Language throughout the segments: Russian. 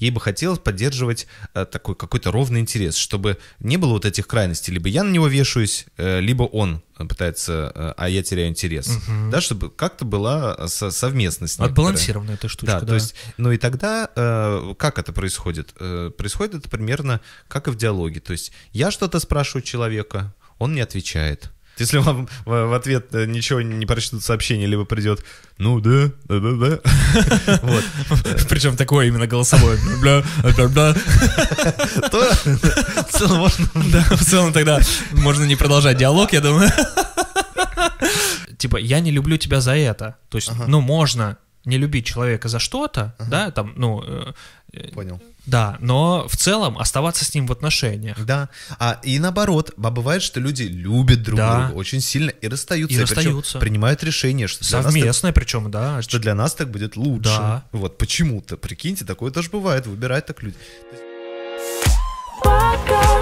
ей бы хотелось поддерживать э, такой какой-то ровный интерес, чтобы не было вот этих крайностей, либо я на него вешаюсь, э, либо он э, пытается, а я теряю интерес, угу. да, чтобы как-то была совместность. Отбалансированная эта штучка, да, да. То есть, ну и тогда как это происходит? происходит это примерно как и в диалоге, то есть я что-то спрашиваю человека, он мне отвечает, если вам в ответ э, ничего не прочтут сообщение, либо придет «ну да, да, да, да». Вот. Причем такое именно голосовое. Бля, То в целом можно... Да, в целом тогда можно не продолжать диалог, я думаю. Типа, я не люблю тебя за это. То есть, ну, можно не любить человека за что-то, да, там, ну, э, Понял. Да, но в целом оставаться с ним в отношениях. Да. А и наоборот, а бывает, что люди любят друг да. друга очень сильно и расстаются. И, и расстаются. принимают решение, что совместное, так, причем, да. Что для нас так будет лучше. Да. Вот почему-то, прикиньте, такое тоже бывает, выбирают так люди. Пока,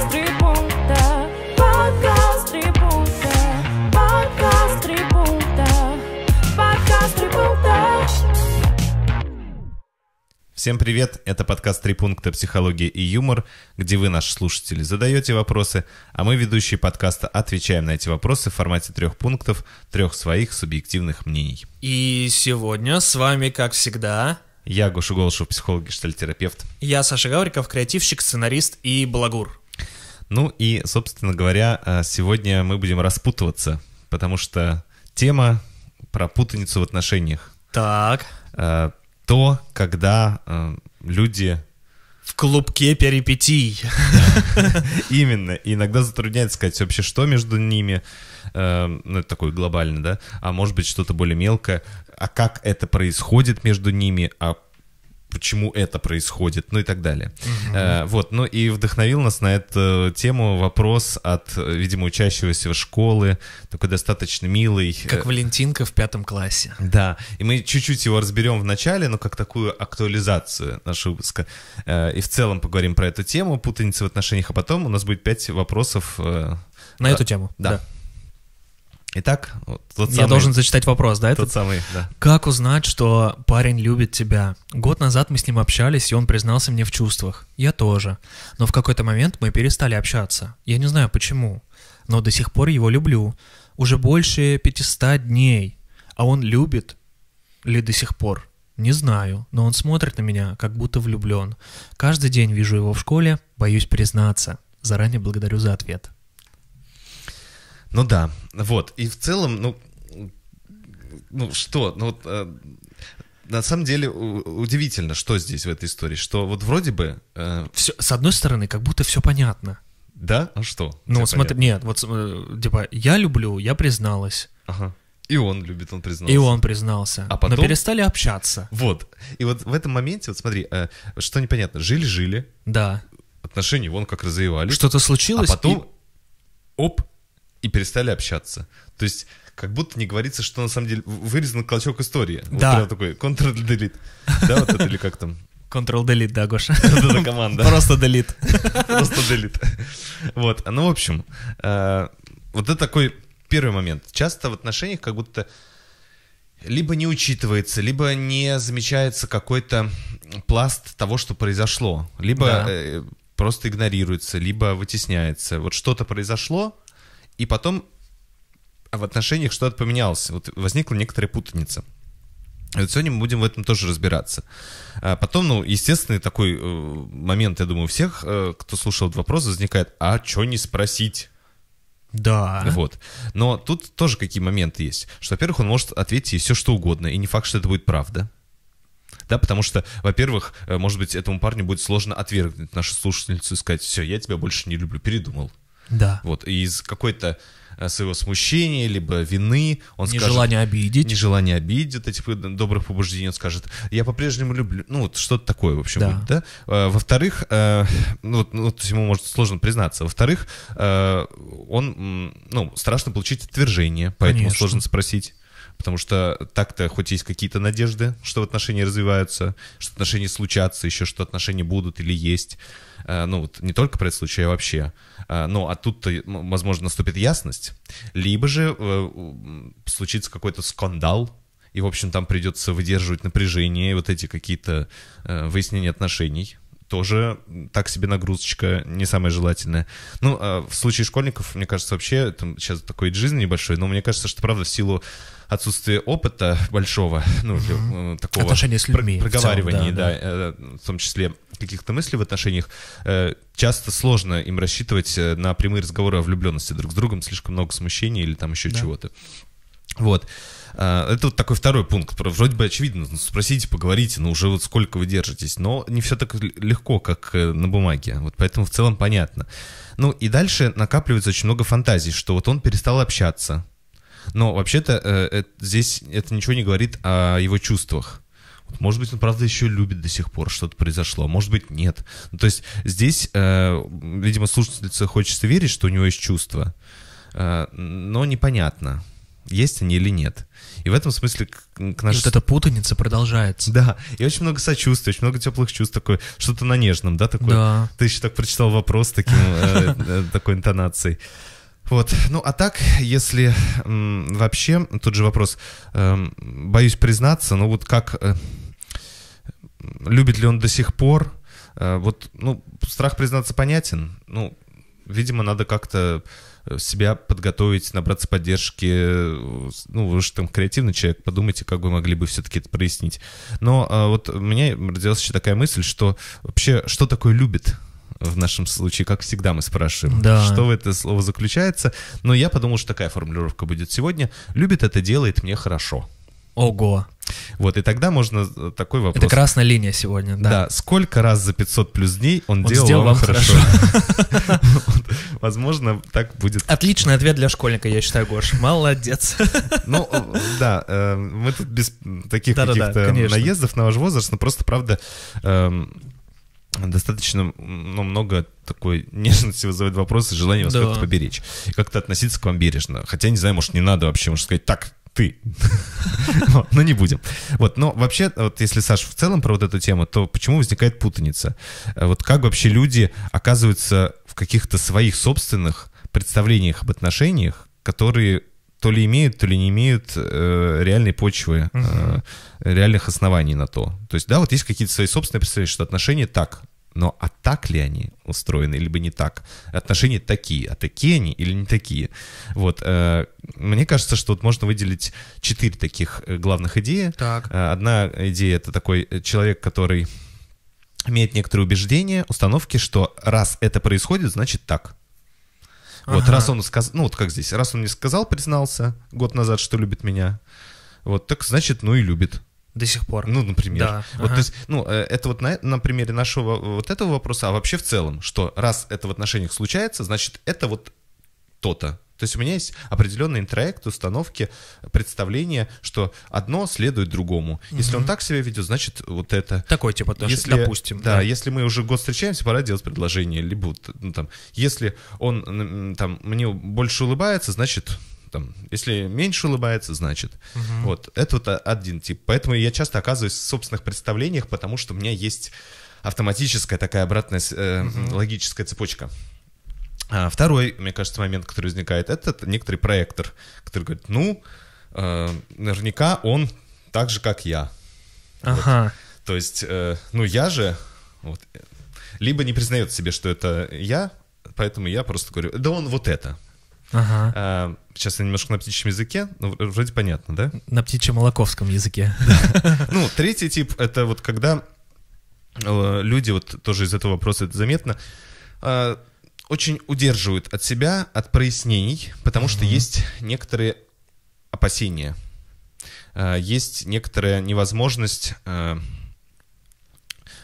Всем привет, это подкаст «Три пункта. Психология и юмор», где вы, наши слушатели, задаете вопросы, а мы, ведущие подкаста, отвечаем на эти вопросы в формате трех пунктов, трех своих субъективных мнений. И сегодня с вами, как всегда... Я Гоша Голышев, психолог и штальтерапевт. Я Саша Гавриков, креативщик, сценарист и балагур. Ну и, собственно говоря, э, сегодня мы будем распутываться, потому что тема про путаницу в отношениях. Так. Э, то, когда э, люди... В клубке перипетий. Именно. Иногда затрудняется сказать вообще, что между ними. Э, ну, это такой глобальный, да? А может быть, что-то более мелкое. А как это происходит между ними? А почему это происходит, ну и так далее. Угу. Э, вот, ну и вдохновил нас на эту тему вопрос от, видимо, учащегося школы, такой достаточно милый. Э, как Валентинка в пятом классе. Да, и мы чуть-чуть его разберем в начале, но как такую актуализацию нашего выпуска. Э, и в целом поговорим про эту тему, путаницы в отношениях, а потом у нас будет пять вопросов. Э, на да. Э, эту тему. Да. да. Итак, вот тот Я самый... Я должен зачитать вопрос, да? Тот этот? самый, да. Как узнать, что парень любит тебя? Год назад мы с ним общались, и он признался мне в чувствах. Я тоже. Но в какой-то момент мы перестали общаться. Я не знаю почему, но до сих пор его люблю. Уже больше 500 дней. А он любит ли до сих пор? Не знаю, но он смотрит на меня, как будто влюблен. Каждый день вижу его в школе, боюсь признаться. Заранее благодарю за ответ. Ну да, вот. И в целом, ну, ну что, ну вот, э, на самом деле удивительно, что здесь в этой истории, что вот вроде бы... Э... Все, с одной стороны, как будто все понятно. Да? А что? Ну, смотри, нет, вот, э, типа, я люблю, я призналась. Ага. И он любит, он признался. И он признался. А потом... Но перестали общаться. Вот. И вот в этом моменте, вот смотри, э, что непонятно, жили-жили. Да. Отношения вон как развивались. Что-то случилось. А потом, и... оп, и перестали общаться. То есть как будто не говорится, что на самом деле вырезан клочок истории. Да. Вот такой Ctrl-Delete. Да, вот это или как там? Ctrl-Delete, да, Гоша. Это команда. Просто Delete. Просто Delete. Вот, ну, в общем, э, вот это такой первый момент. Часто в отношениях как будто либо не учитывается, либо не замечается какой-то пласт того, что произошло, либо да. Э, просто игнорируется, либо вытесняется. Вот что-то произошло, и потом а, в отношениях что-то поменялось. Вот возникла некоторая путаница. вот сегодня мы будем в этом тоже разбираться. А потом, ну, естественный такой э, момент, я думаю, у всех, э, кто слушал этот вопрос, возникает, а что не спросить? Да. Вот. Но тут тоже какие моменты есть. Что, во-первых, он может ответить все что угодно, и не факт, что это будет правда. Да, потому что, во-первых, э, может быть, этому парню будет сложно отвергнуть нашу слушательницу и сказать, все, я тебя больше не люблю, передумал. Да. Вот, из какой-то э, своего смущения, либо вины. Он нежелание скажет, обидеть. Нежелание обидеть этих добрых побуждений. Он скажет, я по-прежнему люблю. Ну, вот что-то такое, в общем, да. будет, да? Э, во-вторых, э, ну, вот, ну, то есть ему может сложно признаться. Во-вторых, э, он, ну, страшно получить отвержение, поэтому Конечно. сложно спросить. Потому что так-то хоть есть какие-то надежды, что отношения развиваются, что отношения случатся, еще что отношения будут или есть. Э, ну, вот не только про этот случай, а вообще. Э, ну, а тут-то, возможно, наступит ясность. Либо же э, случится какой-то скандал, и, в общем, там придется выдерживать напряжение, вот эти какие-то выяснения отношений тоже так себе нагрузочка не самая желательная. Ну, а в случае школьников, мне кажется, вообще, там сейчас такой джизн небольшой, но мне кажется, что, правда, в силу отсутствие опыта большого, ну, угу. такого Отношения с людьми, проговаривания, в целом, да, да, да, э, в том числе каких-то мыслей в отношениях, э, часто сложно им рассчитывать на прямые разговоры о влюбленности друг с другом, слишком много смущений или там еще да. чего-то. Вот. А, это вот такой второй пункт. Вроде бы очевидно, ну, спросите, поговорите, ну уже вот сколько вы держитесь. Но не все так легко, как на бумаге. Вот поэтому в целом понятно. Ну и дальше накапливается очень много фантазий, что вот он перестал общаться, но вообще-то э, э, здесь это ничего не говорит о его чувствах. Может быть, он, правда, еще любит до сих пор, что-то произошло, может быть, нет. Ну, то есть здесь, э, видимо, слушательнице хочется верить, что у него есть чувства, э, но непонятно, есть они или нет. И в этом смысле к, к нашей... вот эта путаница продолжается. Да, и очень много сочувствия, очень много теплых чувств, такое, что-то на нежном, да, такое? Да. Ты еще так прочитал вопрос таким, э, э, такой интонацией. Вот. Ну, а так, если м, вообще, тут же вопрос, э, боюсь признаться, ну вот как, э, любит ли он до сих пор, э, вот, ну, страх признаться понятен, ну, видимо, надо как-то э, себя подготовить, набраться поддержки. Э, ну, вы же там креативный человек, подумайте, как вы могли бы все-таки это прояснить. Но а, вот у меня родилась еще такая мысль, что вообще, что такое любит? в нашем случае, как всегда, мы спрашиваем, да. что в это слово заключается. Но я подумал, что такая формулировка будет сегодня. Любит это, делает мне хорошо. Ого. Вот, и тогда можно э, такой вопрос. Это красная линия сегодня, да. Да, сколько раз за 500 плюс дней он, он делал, сделал вам хорошо? Возможно, так будет. Отличный ответ для школьника, я считаю, Гош. Молодец. Ну, э, да, э, мы тут без таких каких-то наездов на ваш возраст, но просто, правда, эм, достаточно ну, много такой нежности вызывает вопрос и желание вас да. как-то поберечь. И как-то относиться к вам бережно. Хотя, не знаю, может, не надо вообще, может сказать, так, ты. Но не будем. Вот, но вообще, вот если, Саш, в целом про вот эту тему, то почему возникает путаница? Вот как вообще люди оказываются в каких-то своих собственных представлениях об отношениях, которые то ли имеют, то ли не имеют э, реальной почвы, э, реальных оснований на то. То есть, да, вот есть какие-то свои собственные представления, что отношения так, но а так ли они устроены, или бы не так? Отношения такие, а такие они или не такие? Вот, э, мне кажется, что вот можно выделить четыре таких э, главных идеи. Так. Э, одна идея — это такой э, человек, который имеет некоторые убеждения, установки, что раз это происходит, значит так. Вот, раз он сказал, ну вот как здесь, раз он не сказал, признался год назад, что любит меня, вот, так значит, ну и любит. До сих пор. Ну, например. Да. Вот, ага. то есть, ну, э, это вот на, на примере нашего э, вот этого вопроса, а вообще в целом, что раз это в отношениях случается, значит, это вот то-то. То есть у меня есть определенный интроект, установки, представление, что одно следует другому. Если он так себя ведет, значит вот это. Такой типа отношения, если, допустим. Да, да, если мы уже год встречаемся, пора делать предложение. Либо ну, там, если он там мне больше улыбается, значит там, если меньше улыбается, значит. Угу. Вот, это вот один тип. Поэтому я часто оказываюсь в собственных представлениях, потому что у меня есть автоматическая такая обратная э, угу. логическая цепочка. А второй, мне кажется, момент, который возникает, это некоторый проектор, который говорит, ну, э, наверняка он так же, как я. Ага. Вот. То есть, э, ну, я же, вот, либо не признает себе, что это я, поэтому я просто говорю, да он вот это. Ага. А, сейчас я немножко на птичьем языке, ну, вроде понятно, да? На птичьем-молоковском языке. Ну, третий тип — это вот когда э, люди, вот тоже из этого вопроса это заметно, а, очень удерживают от себя, от прояснений, потому угу. что есть некоторые опасения, э, есть некоторая невозможность э,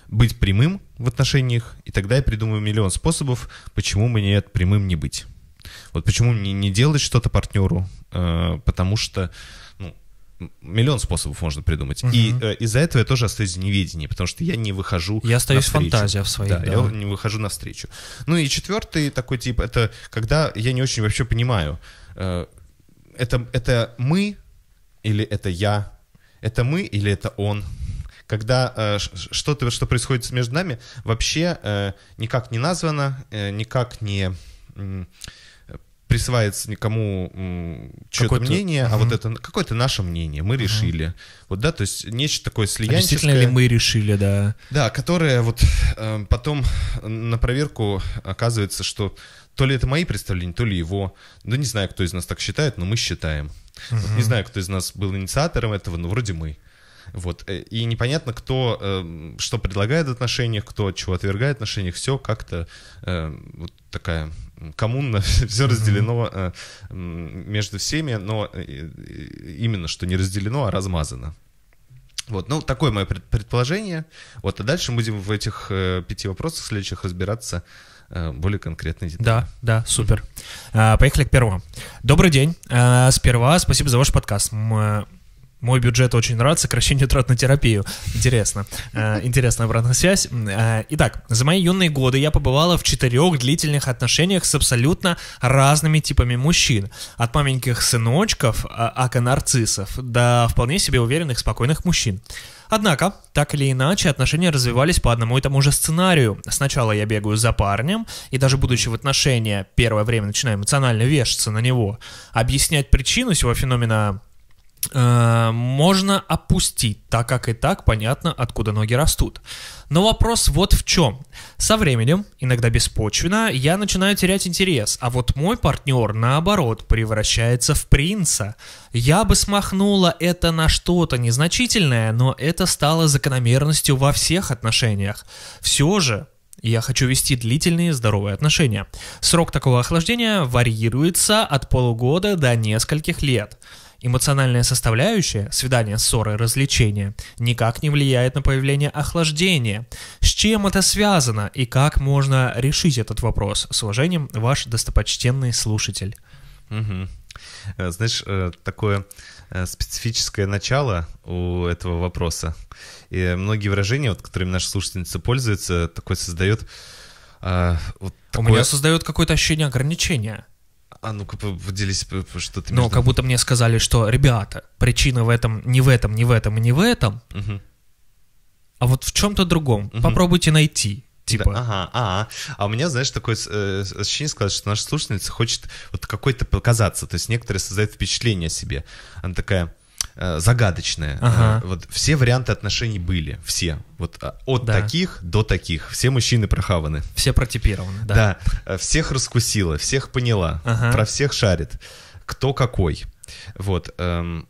быть прямым в отношениях, и тогда я придумаю миллион способов, почему мне прямым не быть. Вот почему мне не делать что-то партнеру, э, потому что миллион способов можно придумать. Угу. И э, из-за этого я тоже остаюсь в неведении, потому что я не выхожу Я остаюсь фантазия в своей. Да, да, я не выхожу навстречу. Ну и четвертый такой тип, это когда я не очень вообще понимаю, э, это, это мы или это я, это мы или это он когда э, что-то, что происходит между нами, вообще э, никак не названо, э, никак не... Э, присваивается никому чье-то мнение, угу. а вот это какое-то наше мнение, мы угу. решили. Вот, да, то есть нечто такое слияние. А действительно ли мы решили, да. Да, которое вот э, потом на проверку оказывается, что то ли это мои представления, то ли его. Ну, не знаю, кто из нас так считает, но мы считаем. Угу. Вот, не знаю, кто из нас был инициатором этого, но вроде мы. Вот. Э, и непонятно, кто э, что предлагает в отношениях, кто чего отвергает в отношениях. Все как-то э, вот такая коммунно, все разделено э, между всеми, но э, именно что не разделено, а размазано. Вот, ну, такое мое предположение. Вот, а дальше будем в этих э, пяти вопросах следующих разбираться э, более конкретно. Детально. Да, да, супер. Mm-hmm. А, поехали к первому. Добрый день. А, сперва спасибо за ваш подкаст мой бюджет очень рад, сокращение трат на терапию. Интересно. Э, интересная обратная связь. Э, итак, за мои юные годы я побывала в четырех длительных отношениях с абсолютно разными типами мужчин. От маменьких сыночков, э, ака-нарциссов, до вполне себе уверенных, спокойных мужчин. Однако, так или иначе, отношения развивались по одному и тому же сценарию. Сначала я бегаю за парнем, и даже будучи в отношениях первое время начинаю эмоционально вешаться на него. Объяснять причину всего феномена Э, можно опустить, так как и так понятно, откуда ноги растут. Но вопрос вот в чем. Со временем, иногда беспочвенно, я начинаю терять интерес, а вот мой партнер, наоборот, превращается в принца. Я бы смахнула это на что-то незначительное, но это стало закономерностью во всех отношениях. Все же, я хочу вести длительные здоровые отношения. Срок такого охлаждения варьируется от полугода до нескольких лет. Эмоциональная составляющая, свидания, ссоры, развлечения, никак не влияет на появление охлаждения. С чем это связано и как можно решить этот вопрос? С уважением, ваш достопочтенный слушатель. Угу. Знаешь, э, такое э, специфическое начало у этого вопроса. И многие выражения, вот, которыми наша слушательница пользуется, такое создает... Вот такое... У меня создает какое-то ощущение ограничения. А ну-ка, поделись, что ты... Но между... как будто мне сказали, что, ребята, причина в этом, не в этом, не в этом и не в этом, угу. а вот в чем-то другом. Угу. Попробуйте найти. Типа. Да, ага, а, а, а у меня, знаешь, такое э, ощущение сказать, что наша слушательница хочет вот какой-то показаться. То есть некоторые создают впечатление о себе. Она такая, Э, загадочная. Э, ага. Вот все варианты отношений были, все. Вот э, от да. таких до таких. Все мужчины прохаваны. Все протипированы, да. Да, всех раскусила, всех поняла, ага. про всех шарит. Кто какой. Вот. Эм,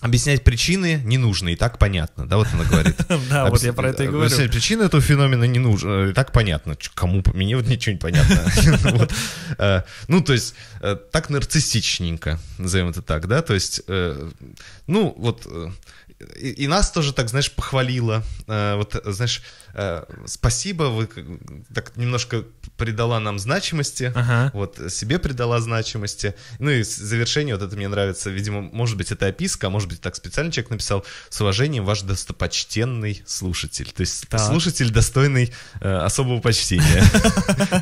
Объяснять причины не нужно, и так понятно, да, вот она говорит. Да, вот я про это и говорю. Объяснять причины этого феномена не нужно, и так понятно. Кому, мне вот ничего не понятно. Э, ну, то есть, э, так нарциссичненько, назовем это так, да, то есть, э, ну, вот, и нас тоже так, знаешь, похвалила, вот, знаешь, Э, спасибо, вы так немножко придала нам значимости, ага. вот себе придала значимости. Ну и завершение, вот это мне нравится, видимо, может быть, это описка, а может быть, так специально человек написал, с уважением, ваш достопочтенный слушатель. То есть так. слушатель, достойный э, особого почтения.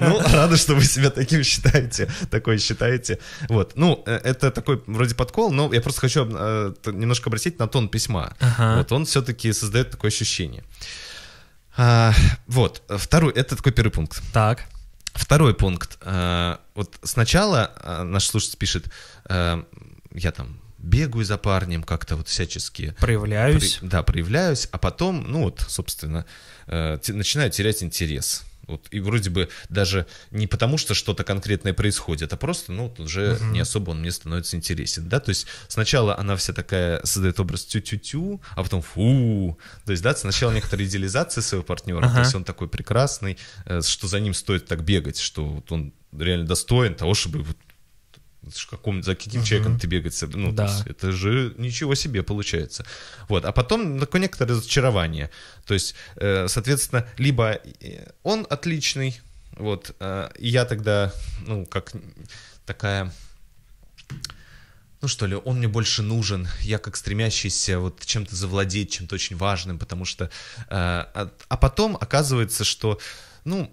Ну, рада, что вы себя таким считаете, такое считаете. Вот, ну, э, это такой вроде подкол, но я просто хочу э, немножко обратить на тон письма. Вот, он все-таки создает такое ощущение. А, вот, второй, это такой первый пункт. Так. Второй пункт. А, вот сначала э, наш слушатель пишет, а, я там бегаю за парнем, как-то вот всячески... Проявляюсь. При, да, проявляюсь, а потом, ну вот, собственно, э, начинаю терять интерес. Вот, и вроде бы даже не потому, что что-то конкретное происходит, а просто, ну, уже угу. не особо он мне становится интересен, да, то есть сначала она вся такая создает образ тю-тю-тю, а потом фу, то есть, да, сначала некоторая идеализация своего партнера, ага. то есть он такой прекрасный, э, что за ним стоит так бегать, что вот он реально достоин того, чтобы вот с каком, за каким угу. человеком ты бегать, ну, да. есть, это же ничего себе получается. Вот, а потом такое некоторое разочарование, то есть, э, соответственно, либо э, он отличный, вот, э, и я тогда, ну, как такая ну что ли, он мне больше нужен. Я как стремящийся вот чем-то завладеть, чем-то очень важным, потому что... Э, а, а потом оказывается, что, ну,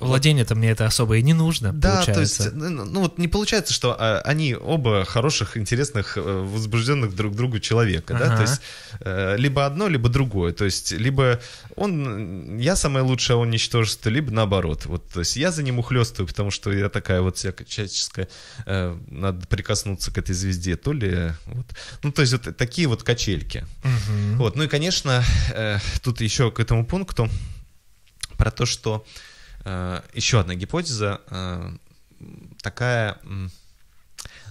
Владение-то мне это особо и не нужно, да, получается. то есть, э, ну, ну вот не получается, что а, они оба хороших, интересных, э, возбужденных друг другу человека, ага. да, то есть э, либо одно, либо другое, то есть либо он, я самое лучшее, а он ничтожество, либо наоборот, вот, то есть я за ним ухлестываю, потому что я такая вот всякая человеческая, э, надо прикоснуться к этой звезде, то ли, вот, ну то есть вот такие вот качельки. Угу. Вот, ну и, конечно, э, тут еще к этому пункту, про то, что э, еще одна гипотеза э, такая,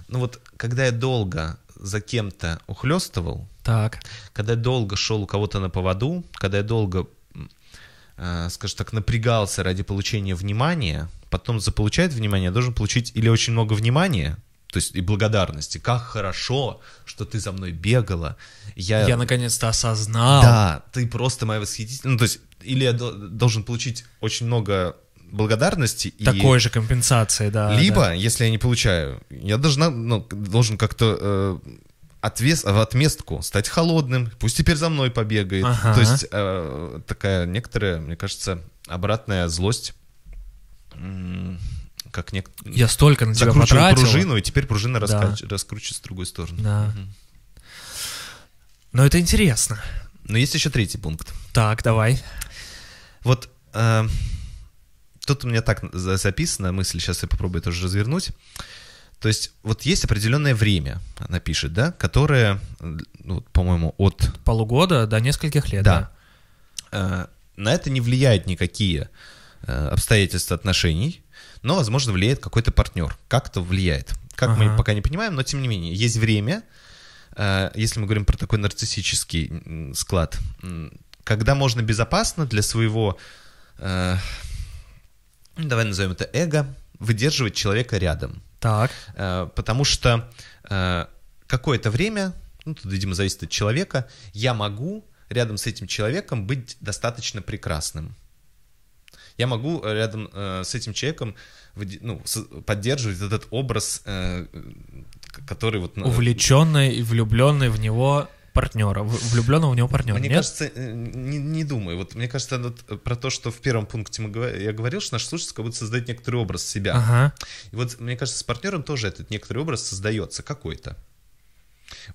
ну вот, когда я долго за кем-то ухлестывал, так. когда я долго шел у кого-то на поводу, когда я долго, э, скажем так, напрягался ради получения внимания, потом за получает внимание, я должен получить или очень много внимания, то есть и благодарности. Как хорошо, что ты за мной бегала. Я, я наконец-то осознал. Да, ты просто моя восхитительная. Ну, то есть или я должен получить очень много благодарности такой и такой же компенсации, да. Либо, да. если я не получаю, я должна, ну, должен как-то э, отвес, в отместку стать холодным, пусть теперь за мной побегает. Ага. То есть э, такая некоторая, мне кажется, обратная злость. Как нек... Я столько на тебя потратил. пружину, и теперь пружина да. раскручивается с другой стороны. Да. Угу. Но это интересно. Но есть еще третий пункт. Так, давай. Вот э, тут у меня так записана мысль, сейчас я попробую тоже развернуть. То есть вот есть определенное время, она пишет, да, которое, ну, по-моему, от... Полугода до нескольких лет. Да. да. Э, на это не влияет никакие э, обстоятельства отношений, но, возможно, влияет какой-то партнер. Как-то влияет. Как ага. мы пока не понимаем, но тем не менее, есть время, э, если мы говорим про такой нарциссический склад, когда можно безопасно для своего, э, ну, давай назовем это эго, выдерживать человека рядом. Так. Э, потому что э, какое-то время, ну, тут, видимо, зависит от человека, я могу рядом с этим человеком быть достаточно прекрасным. Я могу рядом э, с этим человеком ну, поддерживать этот образ, э, который вот... Ну, Увлеченный и влюбленный в него партнера, влюбленного в него партнера. Мне нет? кажется, э, не, не думаю. Вот мне кажется, вот про то, что в первом пункте мы, говор... я говорил, что наш слушатель как будто создает некоторый образ себя. Ага. И вот мне кажется, с партнером тоже этот некоторый образ создается какой-то.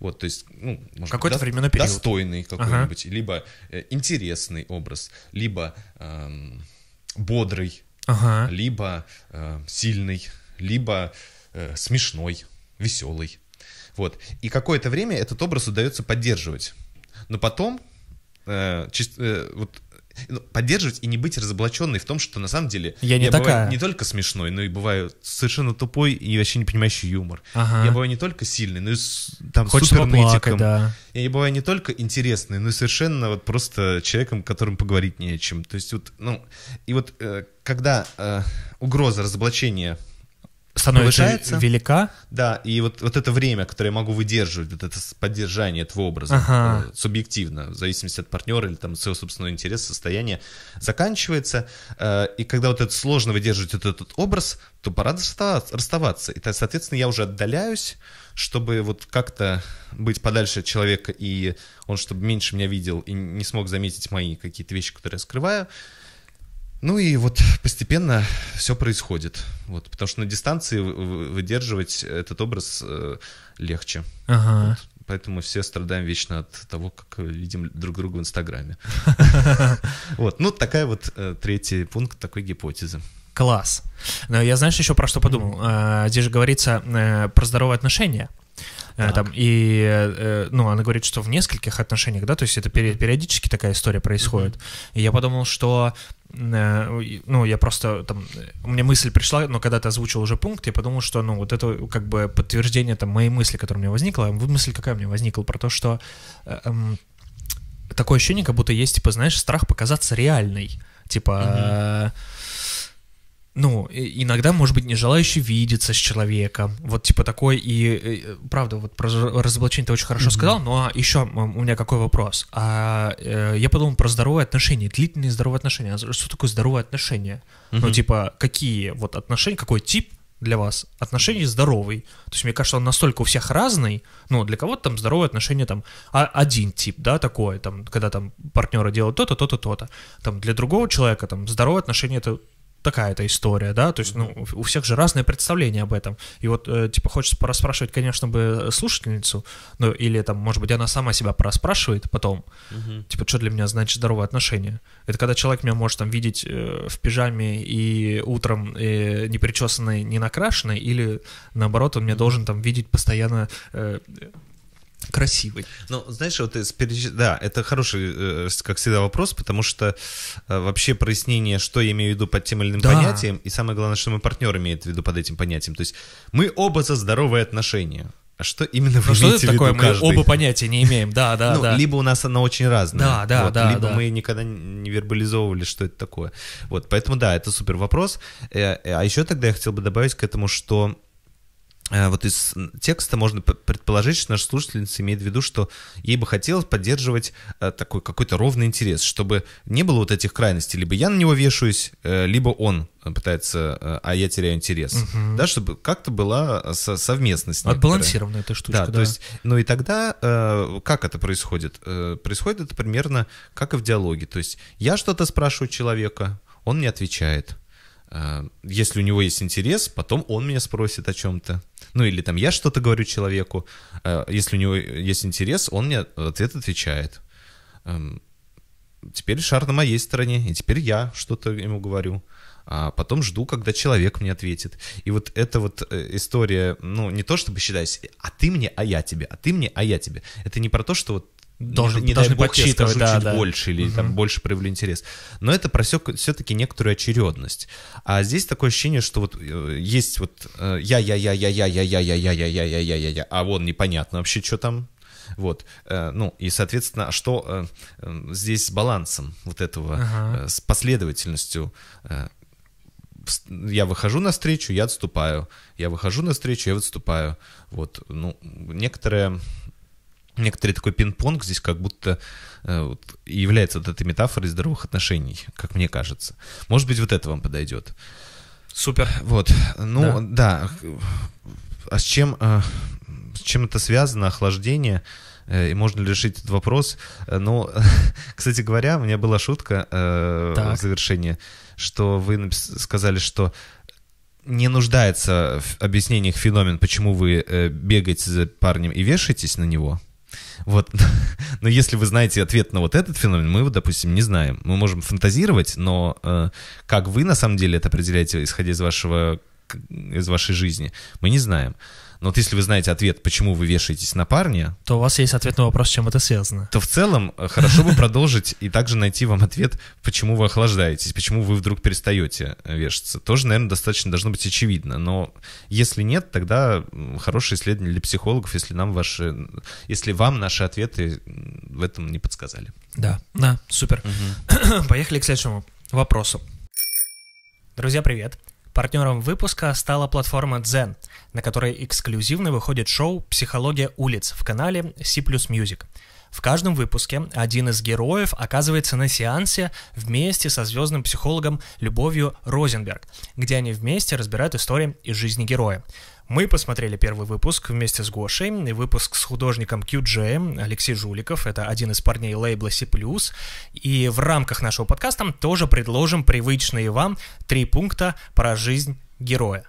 Вот, то есть, ну, может какой-то до... временной период. Достойный какой-нибудь, ага. либо э, интересный образ, либо эм, бодрый, ага. либо э, сильный, либо э, смешной, веселый. Вот. И какое-то время этот образ удается поддерживать. Но потом э, чис, э, вот, ну, поддерживать и не быть разоблаченной в том, что на самом деле я, не я такая. не только смешной, но и бываю совершенно тупой и вообще не понимающий юмор. Ага. Я бываю не только сильный, но и с, там Хочешь Да. Я не бываю не только интересный, но и совершенно вот просто человеком, которым поговорить не о чем. То есть вот, ну, и вот э, когда э, угроза разоблачения становится повышается. велика. Да, и вот, вот это время, которое я могу выдерживать, вот это поддержание этого образа, ага. э, субъективно, в зависимости от партнера или там своего собственного интереса, состояния, заканчивается. Э, и когда вот это сложно выдерживать этот, этот образ, то пора расставаться. расставаться. И, соответственно, я уже отдаляюсь, чтобы вот как-то быть подальше от человека, и он чтобы меньше меня видел и не смог заметить мои какие-то вещи, которые я скрываю. Ну и вот постепенно все происходит. Вот, потому что на дистанции выдерживать этот образ э, легче. Ага. Вот поэтому все страдаем вечно от того, как видим друг друга в Инстаграме. Вот, ну такая вот э, третий пункт такой гипотезы. Класс. Но я, знаешь, еще про что подумал? А, здесь же говорится э, про здоровые отношения. Э, там, и, э, ну, она говорит, что в нескольких отношениях, да, то есть это периодически такая история происходит. И я подумал, что э, ну, я просто там, у меня мысль пришла, но когда ты озвучил уже пункт, я подумал, что, ну, вот это как бы подтверждение там моей мысли, которая у меня возникла, мысль какая у меня возникла, про то, что э, э, такое ощущение, как будто есть, типа, знаешь, страх показаться реальной, типа, mm-hmm ну, иногда, может быть, не желающий видеться с человеком. Вот типа такой и, и э, правда, вот про разоблачение ты очень хорошо mm-hmm. сказал, но еще у меня какой вопрос. А э, я подумал про здоровые отношения, длительные здоровые отношения. А что такое здоровые отношения? Mm-hmm. Ну, типа, какие вот отношения, какой тип для вас отношений здоровый. То есть, мне кажется, он настолько у всех разный, ну, для кого-то там здоровые отношения там а, один тип, да, такое, там, когда там партнеры делают то-то, то-то, то-то. Там для другого человека там здоровые отношения это такая-то история, да, то есть, ну, у всех же разное представление об этом. И вот, э, типа, хочется проспрашивать, конечно, бы э, слушательницу, ну, или там, может быть, она сама себя проспрашивает потом, угу. типа, что для меня значит здоровые отношения. Это когда человек меня может там видеть э, в пижаме и утром э, не причесанный, не накрашенный, или наоборот, он меня должен там видеть постоянно э, красивый. Ну, знаешь, вот из переч... да, это хороший, э, как всегда, вопрос, потому что э, вообще прояснение, что я имею в виду под тем или иным да. понятием, и самое главное, что мой партнер имеет в виду под этим понятием. То есть мы оба за здоровые отношения. А что именно вы ну, имеете что это в виду такое? Каждый? Мы оба понятия не имеем, да, да, ну, да. Либо у нас она очень разная. Да, да, вот, да. Либо да. мы никогда не вербализовывали, что это такое. Вот, поэтому да, это супер вопрос. Э, а еще тогда я хотел бы добавить к этому, что Э, вот из текста можно предположить, что наша слушательница имеет в виду, что ей бы хотелось поддерживать э, такой какой-то ровный интерес, чтобы не было вот этих крайностей. Либо я на него вешаюсь, э, либо он пытается, а я теряю интерес. Угу. Да, чтобы как-то была совместность. Отбалансированная эта штучка, да. да. То есть, ну и тогда как это происходит? Происходит это примерно как и в диалоге. То есть я что-то спрашиваю человека, он не отвечает. Если у него есть интерес, потом он меня спросит о чем-то ну или там я что-то говорю человеку, э, если у него есть интерес, он мне ответ отвечает. Эм, теперь шар на моей стороне, и теперь я что-то ему говорю а потом жду, когда человек мне ответит. И вот эта вот э, история, ну, не то чтобы считаясь а ты мне, а я тебе, а ты мне, а я тебе. Это не про то, что вот Должен, не должны дай бог, я скажу да, чуть да. больше или угу. там больше проявлю интерес. Но это про все-таки некоторую очередность. А здесь такое ощущение, что вот есть вот я я я я я я я я я я я я я я я а вон непонятно вообще что там. Вот, ну и, соответственно, что здесь с балансом вот этого, ага. с последовательностью я выхожу на встречу, я отступаю. Я выхожу на встречу, я отступаю, Вот, ну, некоторое некоторый такой пинг-понг здесь как будто э, вот, является вот этой метафорой здоровых отношений, как мне кажется. Может быть, вот это вам подойдет. Супер. Вот. Ну, да. да. А с чем, э, с чем это связано, охлаждение? Э, и можно ли решить этот вопрос. Ну, кстати говоря, у меня была шутка так. в завершении, что вы сказали, что не нуждается в объяснениях феномен, почему вы бегаете за парнем и вешаетесь на него. Вот. но если вы знаете ответ на вот этот феномен, мы его, допустим, не знаем. Мы можем фантазировать, но э, как вы на самом деле это определяете, исходя из вашего из вашей жизни, мы не знаем. Но вот если вы знаете ответ, почему вы вешаетесь на парня... То у вас есть ответ на вопрос, чем это связано. То в целом э, хорошо бы продолжить и также найти вам ответ, почему вы охлаждаетесь, почему вы вдруг перестаете э, вешаться. Тоже, наверное, достаточно должно быть очевидно. Но если нет, тогда хорошее исследование для психологов, если нам ваши... Если вам наши ответы в этом не подсказали. Да, да, супер. Угу. Поехали к следующему вопросу. Друзья, привет. Партнером выпуска стала платформа Zen, на которой эксклюзивно выходит шоу «Психология улиц» в канале C++ Music. В каждом выпуске один из героев оказывается на сеансе вместе со звездным психологом Любовью Розенберг, где они вместе разбирают истории из жизни героя. Мы посмотрели первый выпуск вместе с Гошей, выпуск с художником QJ, Алексей Жуликов, это один из парней лейбла C+, и в рамках нашего подкаста тоже предложим привычные вам три пункта про жизнь героя.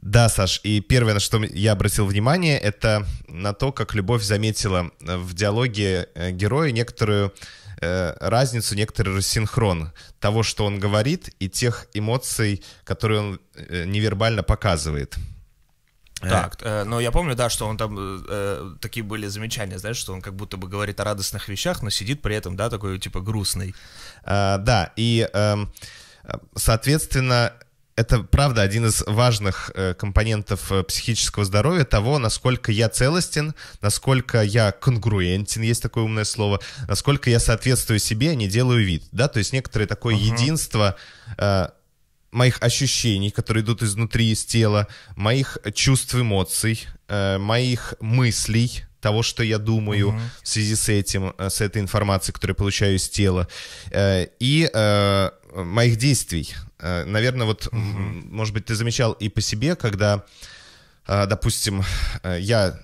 Да, Саш, и первое, на что я обратил внимание, это на то, как любовь заметила э, в диалоге э, героя некоторую э, разницу, некоторый синхрон того, что он говорит, и тех эмоций, которые он невербально показывает. Э. Так, э, но я помню, да, что он там э, такие были замечания, знаешь, что он как будто бы говорит о радостных вещах, но сидит при этом, да, такой типа грустный. А, да, и, э, соответственно, это правда один из важных э, компонентов психического здоровья, того, насколько я целостен, насколько я конгруентен, есть такое умное слово, насколько я соответствую себе, а не делаю вид, да, то есть некоторое такое uh-huh. единство моих ощущений, которые идут изнутри, из тела, моих чувств, эмоций, э, моих мыслей, того, что я думаю угу. в связи с этим, э, с этой информацией, которую я получаю из тела, э, и моих действий. наверное, вот, угу. может быть, ты замечал и по себе, когда, допустим, я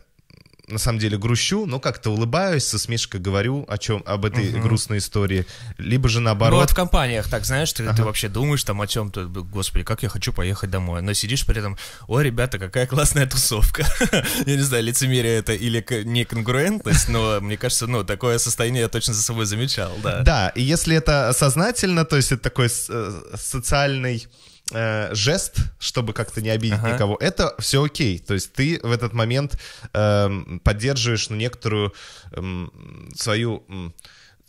на самом деле грущу, но как-то улыбаюсь, со смешкой говорю о чем, об этой угу. грустной истории, либо же наоборот. Ну вот в компаниях так, знаешь, ты, ага. ты вообще думаешь там о чем-то, господи, как я хочу поехать домой, но сидишь при этом, о, ребята, какая классная тусовка. я не знаю, лицемерие это или не конкурентность, но мне кажется, ну, такое состояние я точно за собой замечал, да. Да, и если это сознательно, то есть это такой э, социальный Э, жест, чтобы как-то не обидеть ага. никого, это все окей. То есть ты в этот момент э, поддерживаешь ну, некоторую э, свою... Э,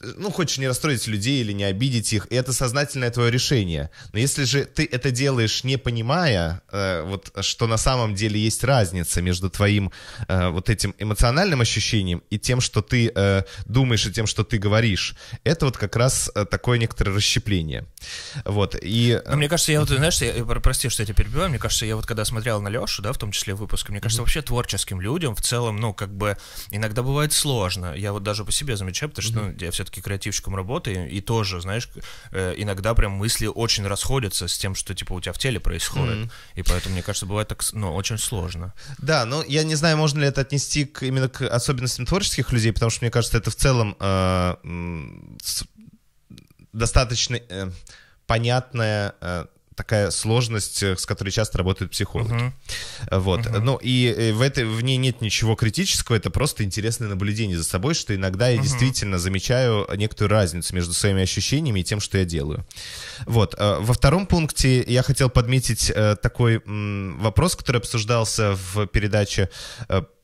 ну, хочешь не расстроить людей или не обидеть их, и это сознательное твое решение. Но если же ты это делаешь, не понимая, э, вот, что на самом деле есть разница между твоим э, вот этим эмоциональным ощущением и тем, что ты э, думаешь, и тем, что ты говоришь, это вот как раз э, такое некоторое расщепление. Вот, и... Но мне кажется, я вот, знаешь, я, прости, что я тебя перебиваю, мне кажется, я вот когда смотрел на Лешу, да, в том числе выпуск, мне кажется, вообще творческим людям в целом, ну, как бы иногда бывает сложно. Я вот даже по себе замечаю, потому что, ну, я все все-таки креативщиком работы, и тоже, знаешь, э, иногда прям мысли очень расходятся с тем, что типа у тебя в теле происходит. Mm-hmm. И поэтому, мне кажется, бывает так, ну, очень сложно. Да, ну, я не знаю, можно ли это отнести к, именно к особенностям творческих людей, потому что, мне кажется, это в целом э, достаточно э, понятная такая сложность, э, с которой часто работают психологи. Uh -huh. Вот. Uh -huh. Ну и э, в, этой, в ней нет ничего критического, это просто интересное наблюдение за собой, что иногда я uh -huh. действительно замечаю некоторую разницу между своими ощущениями и тем, что я делаю. Вот. Э, во втором пункте я хотел подметить такой вопрос, который обсуждался в передаче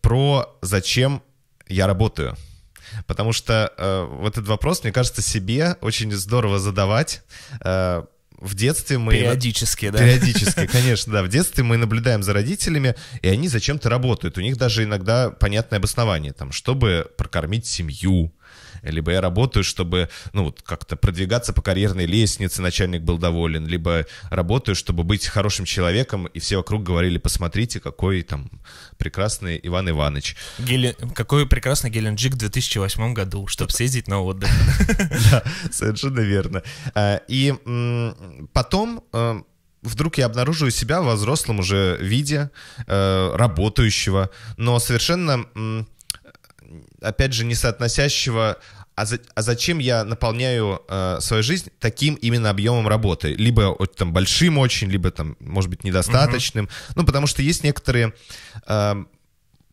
про «Зачем я работаю?». Потому что э, вот этот вопрос, мне кажется, себе очень здорово задавать, э, в детстве мы... Периодически, да? Периодически, конечно, да. В детстве мы наблюдаем за родителями, и они зачем-то работают. У них даже иногда понятное обоснование, там, чтобы прокормить семью, либо я работаю, чтобы, ну, вот как-то продвигаться по карьерной лестнице, начальник был доволен, либо работаю, чтобы быть хорошим человеком, и все вокруг говорили, посмотрите, какой там прекрасный Иван Иванович. Гели... Какой прекрасный Геленджик в 2008 году, чтобы съездить на отдых. Да, совершенно верно. А, и потом э, вдруг я обнаруживаю себя в взрослом уже виде, э, работающего, но совершенно опять же, не соотносящего а, за, а зачем я наполняю э, свою жизнь таким именно объемом работы? Либо там большим очень, либо там, может быть, недостаточным. Uh-huh. Ну, потому что есть некоторые э,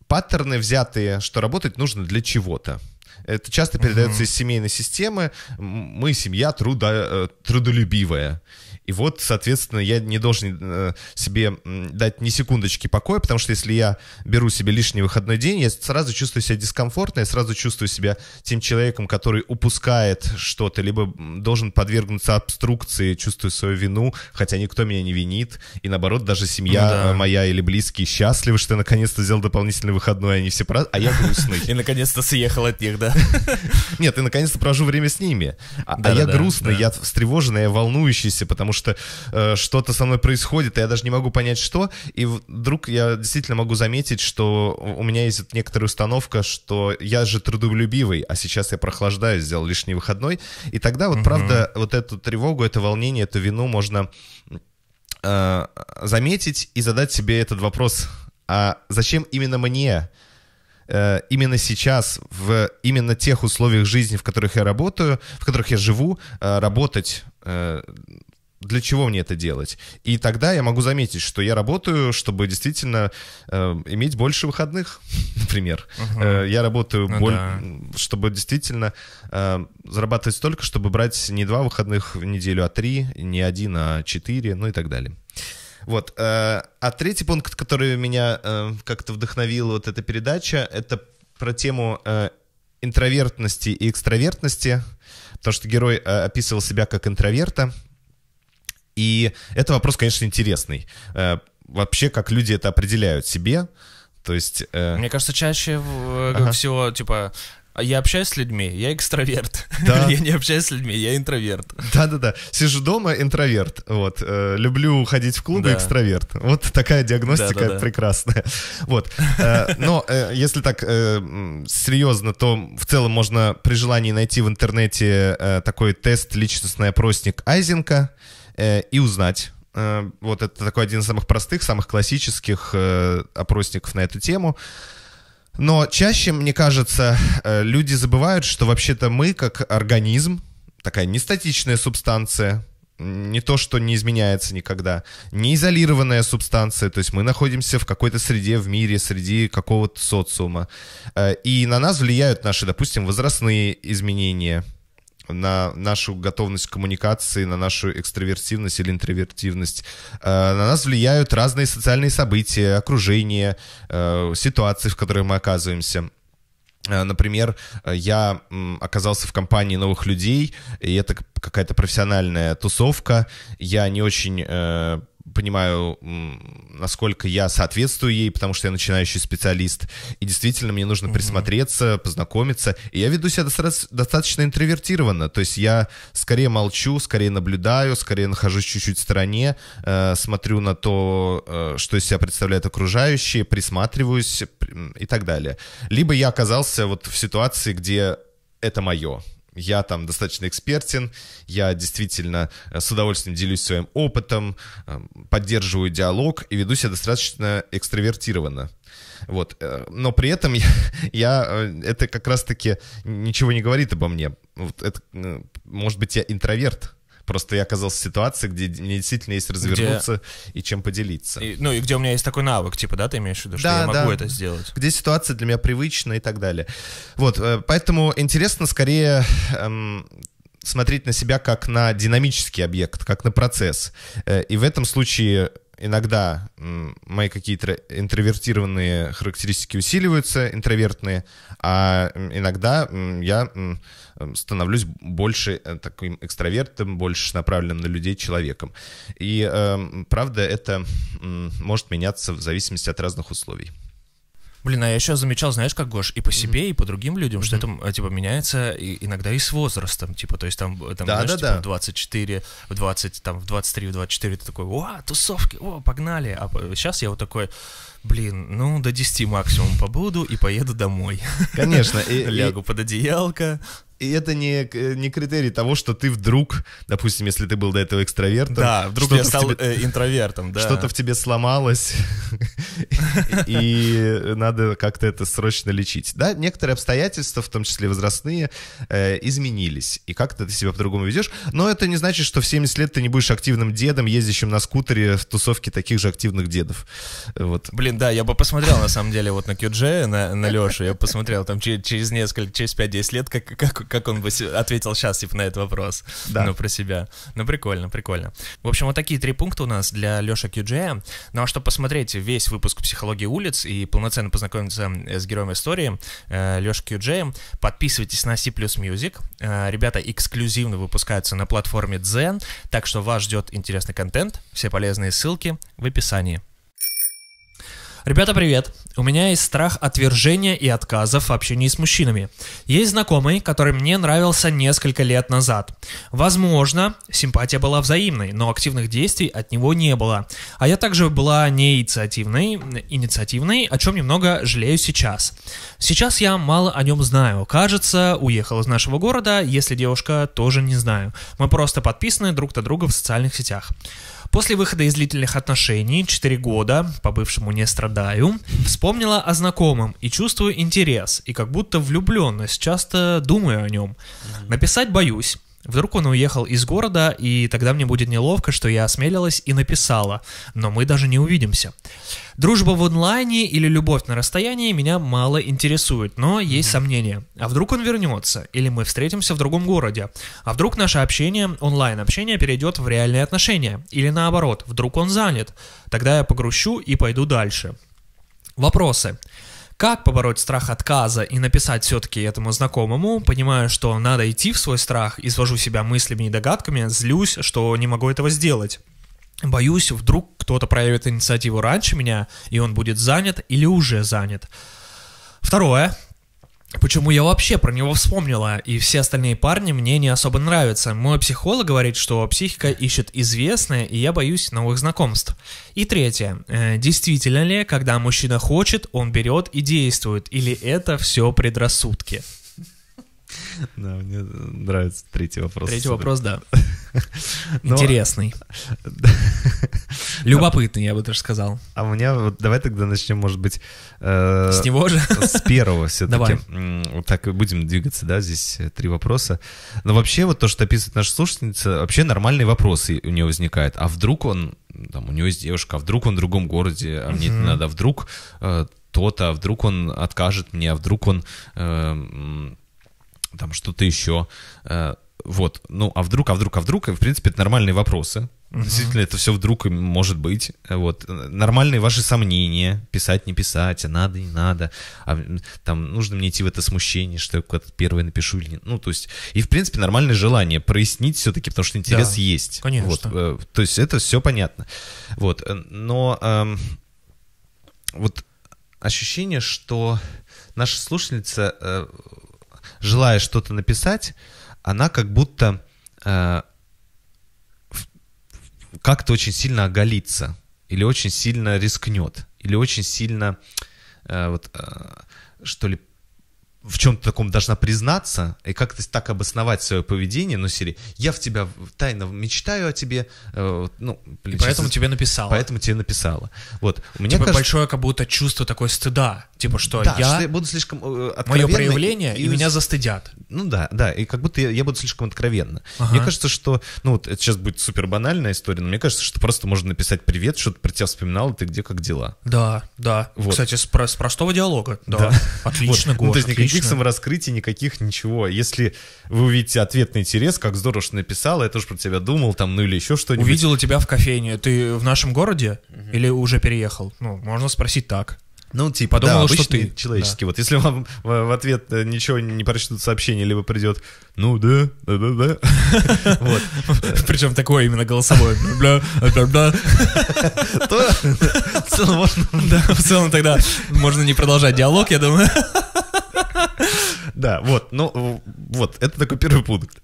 паттерны взятые, что работать нужно для чего-то. Это часто передается uh-huh. из семейной системы. Мы семья трудо, э, трудолюбивая. И вот, соответственно, я не должен э, себе дать ни секундочки покоя, потому что если я беру себе лишний выходной день, я сразу чувствую себя дискомфортно, я сразу чувствую себя тем человеком, который упускает что-то, либо должен подвергнуться обструкции, чувствую свою вину, хотя никто меня не винит. И наоборот, даже семья ну, да. моя или близкие счастливы, что я наконец-то взял дополнительный выходной, они все про... а я грустный. И наконец-то съехал от них, да? Нет, и наконец-то провожу время с ними. А, а я грустный, я встревоженный, я волнующийся, потому потому что э, что-то со мной происходит, и я даже не могу понять, что. И вдруг я действительно могу заметить, что у меня есть некоторая установка, что я же трудолюбивый, а сейчас я прохлаждаюсь, сделал лишний выходной. И тогда вот, угу. правда, вот эту тревогу, это волнение, эту вину можно э, заметить и задать себе этот вопрос. А зачем именно мне? Э, именно сейчас, в именно тех условиях жизни, в которых я работаю, в которых я живу, э, работать э, для чего мне это делать? И тогда я могу заметить, что я работаю, чтобы действительно э, иметь больше выходных, например. Угу. Э, я работаю, ну, боль... да. чтобы действительно э, зарабатывать столько, чтобы брать не два выходных в неделю, а три, не один, а четыре, ну и так далее. Вот. Э, а третий пункт, который меня э, как-то вдохновил, вот эта передача, это про тему э, интровертности и экстравертности, то что герой э, описывал себя как интроверта, и это вопрос, конечно, интересный. Э, вообще, как люди это определяют себе. То есть... Э... Мне кажется, чаще э, ага. всего, типа, «А я общаюсь с людьми, я экстраверт. Да. я не общаюсь с людьми, я интроверт. Да-да-да. Сижу дома, интроверт. Вот. Э, люблю ходить в клубы, да. экстраверт. Вот такая диагностика да, да, да. прекрасная. Вот. но если так серьезно, то в целом можно при желании найти в интернете такой тест личностный опросник Айзенка. Э, и узнать. Э, вот это такой один из самых простых, самых классических э, опросников на эту тему. Но чаще, мне кажется, люди забывают, что вообще-то мы, как организм, такая нестатичная субстанция, не то, что не изменяется никогда, не изолированная субстанция, то есть мы находимся в какой-то среде, в мире, среди какого-то социума. И на нас влияют наши, допустим, возрастные изменения, на нашу готовность к коммуникации, на нашу экстравертивность или интровертивность. Э, на нас влияют разные социальные события, окружение, э, ситуации, в которых мы оказываемся. Э, например, я оказался в компании новых людей, и это какая-то профессиональная тусовка. Я не очень понимаю, насколько я соответствую ей, потому что я начинающий специалист. И действительно, мне нужно угу. присмотреться, познакомиться. И я веду себя достаточно интровертированно. То есть я скорее молчу, скорее наблюдаю, скорее нахожусь чуть-чуть в стороне, э, смотрю на то, э, что из себя представляют окружающие, присматриваюсь и так далее. Либо я оказался вот в ситуации, где это мое я там достаточно экспертен, я действительно э, с удовольствием делюсь своим опытом, э, поддерживаю диалог и веду себя достаточно экстравертированно. Вот. Э, но при этом я, я это как раз-таки ничего не говорит обо мне. Вот это, может быть, я интроверт, Просто я оказался в ситуации, где мне действительно есть развернуться где... и чем поделиться. И, ну, и где у меня есть такой навык, типа, да, ты имеешь в виду, да, что я могу да. это сделать. Где ситуация для меня привычна и так далее. Вот, э, поэтому интересно скорее эм, смотреть на себя как на динамический объект, как на процесс. Э, и в этом случае иногда мои какие-то интровертированные характеристики усиливаются, интровертные, а иногда я становлюсь больше э, таким экстравертом, больше направленным на людей человеком. И э, правда, это может меняться в зависимости от разных условий. Блин, а я еще замечал, знаешь, как Гош, и по себе, mm-hmm. и по другим людям, mm-hmm. что это типа меняется и, иногда и с возрастом. Типа, то есть там, э, там да, знаешь, да, типа, да. в 24, в 20, там, в 23, в 24 ты такой, о, тусовки, о, погнали. А сейчас я вот такой блин, ну до 10 максимум побуду и поеду домой. Конечно. Лягу под одеялко и это не, э, не критерий того, что ты вдруг, допустим, если ты был до этого экстравертом... Да, вдруг я стал тебе, э, интровертом, да. Что-то в тебе сломалось, и надо как-то это срочно лечить. Да, некоторые обстоятельства, в том числе возрастные, э, изменились, и как-то ты себя по-другому ведешь. Но это не значит, что в 70 лет ты не будешь активным дедом, ездящим на скутере в тусовке таких же активных дедов. Вот. Блин, да, я бы посмотрел, на самом деле, вот на QJ, на, на Лешу, я посмотрел там через несколько, через 5-10 лет, как, как, как он бы ответил сейчас, типа, на этот вопрос. Да. Ну, про себя. Ну, прикольно, прикольно. В общем, вот такие три пункта у нас для Леша Кьюджея. Ну, а чтобы посмотреть весь выпуск «Психологии улиц» и полноценно познакомиться э, с героем истории э, Леша Кьюджеем, подписывайтесь на C++ Music. Э, ребята эксклюзивно выпускаются на платформе Zen, так что вас ждет интересный контент. Все полезные ссылки в описании. Ребята, привет! У меня есть страх отвержения и отказов в общении с мужчинами. Есть знакомый, который мне нравился несколько лет назад. Возможно, симпатия была взаимной, но активных действий от него не было. А я также была не инициативной, инициативной о чем немного жалею сейчас. Сейчас я мало о нем знаю. Кажется, уехал из нашего города, если девушка тоже не знаю. Мы просто подписаны друг на друга в социальных сетях. После выхода из длительных отношений, 4 года, по-бывшему не страдаю, вспомнила о знакомом и чувствую интерес, и как будто влюбленность, часто думаю о нем. Написать боюсь, Вдруг он уехал из города, и тогда мне будет неловко, что я осмелилась и написала, но мы даже не увидимся. Дружба в онлайне или любовь на расстоянии меня мало интересует, но есть mm-hmm. сомнения. А вдруг он вернется, или мы встретимся в другом городе? А вдруг наше общение, онлайн-общение перейдет в реальные отношения? Или наоборот, вдруг он занят? Тогда я погрущу и пойду дальше. Вопросы. Как побороть страх отказа и написать все-таки этому знакомому, Понимаю, что надо идти в свой страх, и свожу себя мыслями и догадками, злюсь, что не могу этого сделать. Боюсь, вдруг кто-то проявит инициативу раньше меня, и он будет занят или уже занят. Второе. Почему я вообще про него вспомнила, и все остальные парни мне не особо нравятся. Мой психолог говорит, что психика ищет известное, и я боюсь новых знакомств. И третье. Э, действительно ли, когда мужчина хочет, он берет и действует, или это все предрассудки? Да, мне нравится третий вопрос. Третий вопрос, да. Интересный. Любопытный, я бы даже сказал. А у меня, вот давай тогда начнем, может быть... Э, с него же? С первого все-таки. Вот так и будем двигаться, да, здесь э, три вопроса. Но вообще вот то, что описывает наша слушательница, вообще нормальные вопросы у нее возникают. А вдруг он, там, у него есть девушка, а вдруг он в другом городе, а мне это надо, а вдруг э, то-то, а вдруг он откажет мне, а вдруг он там что-то еще... Вот, ну, а вдруг, а вдруг, а вдруг, в принципе, это нормальные вопросы. Угу. Действительно, это все вдруг может быть. Вот. Э, нормальные ваши сомнения, писать, не писать, а надо, не надо. А, там, нужно мне идти в это смущение, что я то первое напишу или нет. Ну, то есть, и, в принципе, нормальное желание прояснить все-таки, потому что интерес да, есть. Конечно. Вот. Э, то есть, это все понятно. Вот. Э, но эм, вот ощущение, что наша слушательница, э, желая что-то написать, она как будто э, как-то очень сильно оголится, или очень сильно рискнет, или очень сильно э, вот, э, что ли, в чем-то таком должна признаться и как-то так обосновать свое поведение, ну сири, я в тебя тайно мечтаю о тебе, э, ну, блин, и поэтому тебе написала, поэтому тебе написала, вот. У меня типа кажется, большое как будто чувство такое стыда, типа что да, я, что я буду слишком э, откровенно, мое проявление и, и меня застыдят. Ну да, да, и как будто я, я буду слишком откровенно. Ага. Мне кажется, что, ну вот это сейчас будет супер банальная история, но мне кажется, что просто можно написать привет, что-то про тебя вспоминал, ты где как дела. Да, да. Вот. Кстати, с, про, с простого диалога, да, да. отлично, вот. Гор, ну, то есть, отлично Диксон в раскрытии никаких ничего. Если вы увидите ответный интерес, как здорово, что написала, я тоже про тебя думал, там, ну или еще что-нибудь. Увидела тебя в кофейне. Ты в нашем городе угу. или уже переехал? Ну, можно спросить так. Ну, типа, Подумала, да, что ты человеческий. Да. Вот если вам в ответ э, ничего не прочтут сообщение, либо придет, ну да, да, да, да. Вот. Причем такое именно голосовое. «Ну, То в целом можно... Да, в целом тогда можно не продолжать диалог, я думаю. Да, вот, ну, вот, это такой первый пункт.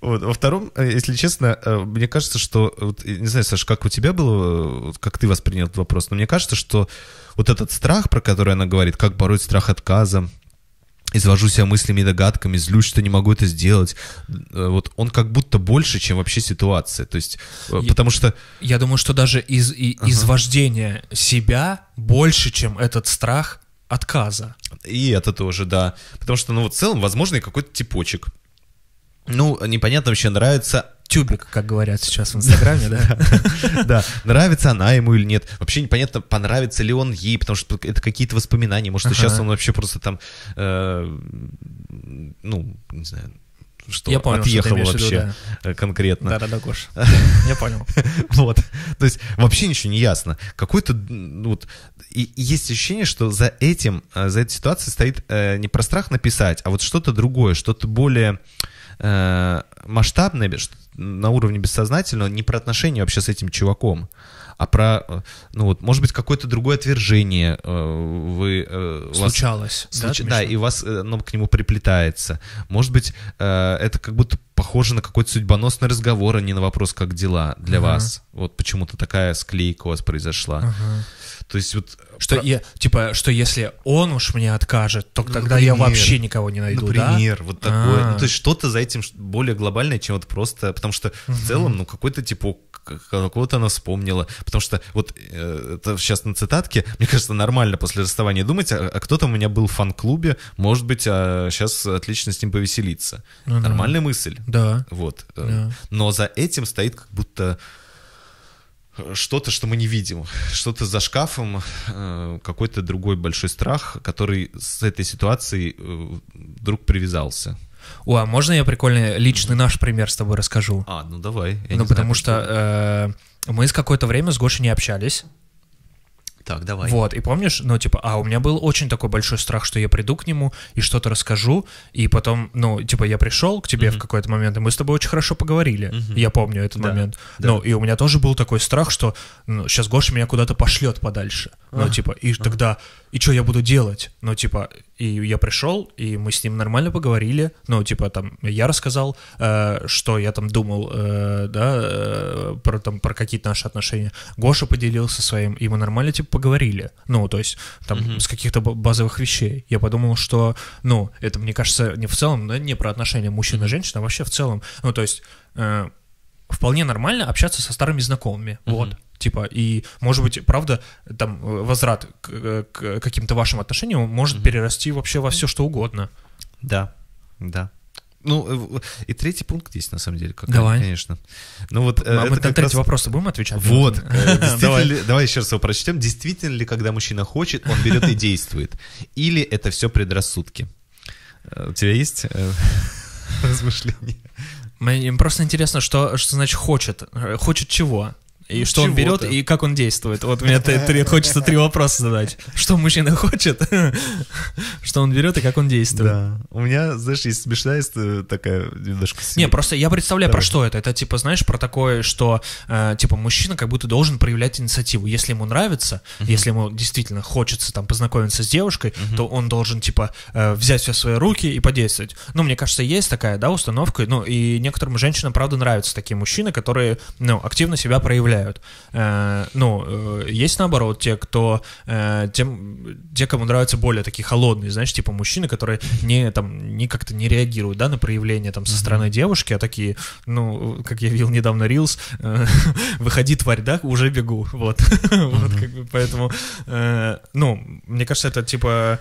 Вот. Во втором, э, если честно, э, мне кажется, что... Вот, не знаю, Саша, как у тебя было, как ты воспринял этот вопрос, но мне кажется, что вот этот страх, про который она говорит, как бороть страх отказа, извожу себя мыслями и догадками, злюсь, что не могу это сделать. Э, вот он как будто больше, чем вообще ситуация. То есть, я, потому что... Я думаю, что даже из, и, ага. извождение себя больше, чем этот страх отказа. И это тоже, да. Потому что, ну, вот в целом, возможно, и какой-то типочек. Ну, непонятно вообще, нравится... Тюбик, как говорят сейчас в Инстаграме, да? Да, нравится она ему или нет. Вообще непонятно, понравится ли он ей, потому что это какие-то воспоминания. Может, сейчас он вообще просто там, э, ну, не знаю, что я понял, отъехал что вообще виду, да. конкретно. Да-да-да, Гош, я понял. Вот, то есть вообще ничего не ясно. Какой-то, вот, и есть ощущение, что за этим, э, за этой ситуацией стоит э, не про страх написать, а вот что-то другое, что-то более э, масштабное, на уровне бессознательного, не про отношения вообще с этим чуваком а про, ну вот, может быть, какое-то другое отвержение э, вы... Э, Случалось, вас, да? Случ, да, и вас ну, к нему приплетается. Может быть, это как будто похоже на какой-то судьбоносный разговор, а не на вопрос, как дела для uh-huh. вас. Вот почему-то такая склейка у вас произошла. Uh-huh. То есть вот... Э, что, про... я, типа, что если он уж мне откажет, то ну, тогда например, я вообще никого не найду, Например, да? вот такое. А-а-а. Ну, а. то есть что-то за этим более глобальное, чем вот просто... Потому что угу. в целом, ну, какой-то, типа, какого-то она вспомнила. Потому что вот э, это сейчас на цитатке, мне кажется, нормально после расставания думать, а, а кто-то у меня был в фан-клубе, может быть, а сейчас отлично с ним повеселиться. Ну, Нормальная да. мысль. Да. Вот. Э, да. Но за этим стоит как будто что-то, что мы не видим, что-то за шкафом, э, какой-то другой большой страх, который с этой ситуацией э, вдруг привязался. О, а можно я прикольный личный наш пример с тобой расскажу? А, ну давай. Я ну потому знаю, что э, мы с какое-то время с Гошей не общались, так, давай. Вот, и помнишь, ну, типа, а у меня был очень такой большой страх, что я приду к нему и что-то расскажу, и потом, ну, типа, я пришел к тебе mm-hmm. в какой-то момент, и мы с тобой очень хорошо поговорили, mm-hmm. я помню этот да, момент. Да. Ну, и у меня тоже был такой страх, что ну, сейчас Гоша меня куда-то пошлет подальше. А, ну, типа, и а. тогда и что я буду делать? Ну, типа, и я пришел, и мы с ним нормально поговорили, ну, типа, там, я рассказал, э, что я там думал, э, да, э, про, там, про какие-то наши отношения. Гоша поделился своим, и мы нормально, типа, поговорили. Ну, то есть, там, mm-hmm. с каких-то базовых вещей. Я подумал, что, ну, это, мне кажется, не в целом, да, не про отношения мужчина-женщина а вообще в целом, ну, то есть... Э, вполне нормально общаться со старыми знакомыми. Mm-hmm. Вот. Типа, и, может быть, правда, там э, возврат к, э, к каким-то вашим отношениям может mm-hmm. перерасти вообще во все, что угодно. Да, да. Ну, э, и третий пункт есть, на самом деле, как, давай. конечно. Ну, вот, а мы на третий раз... вопрос будем отвечать? Вот. Давай. давай еще раз его прочтем. Действительно ли, когда мужчина хочет, он берет и действует? Или это все предрассудки? У тебя есть размышления? Мне просто интересно, что, что значит хочет. Э, хочет чего? И что он берет и как он действует. Вот мне три, хочется три вопроса задать. Что мужчина хочет, что он берет и как он действует. Да. У меня, знаешь, есть смешная история э, такая немножко... Не, просто я представляю, про что это. Это типа, знаешь, про такое, что э, типа мужчина как будто должен проявлять инициативу. Если ему нравится, если ему действительно хочется там познакомиться с девушкой, то он должен типа э, взять все свои руки и подействовать. Ну, мне кажется, есть такая, да, установка. Ну, и некоторым женщинам, правда, нравятся такие мужчины, которые, ну, активно себя проявляют добавляют. Э, ну, э, есть наоборот те, кто, э, тем, те, кому нравятся более такие холодные, знаешь, типа мужчины, которые не там, не как-то не реагируют, да, на проявление там со стороны девушки, а такие, ну, как я видел недавно Рилс, выходи, тварь, да, уже бегу, вот. Вот, как бы, поэтому, ну, мне кажется, это типа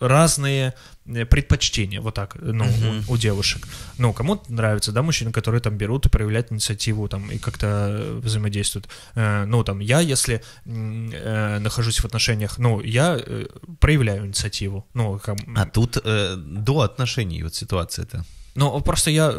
разные э, предпочтения, вот так, ну, uh-huh. у, у девушек. Ну, кому-то нравится, да, мужчины, которые там берут и проявляют инициативу, там, и как-то э, взаимодействуют. Э, ну, там, я, если э, нахожусь в отношениях, ну, я э, проявляю инициативу. Ну, как... А тут э, до отношений вот ситуация-то. Ну, просто я...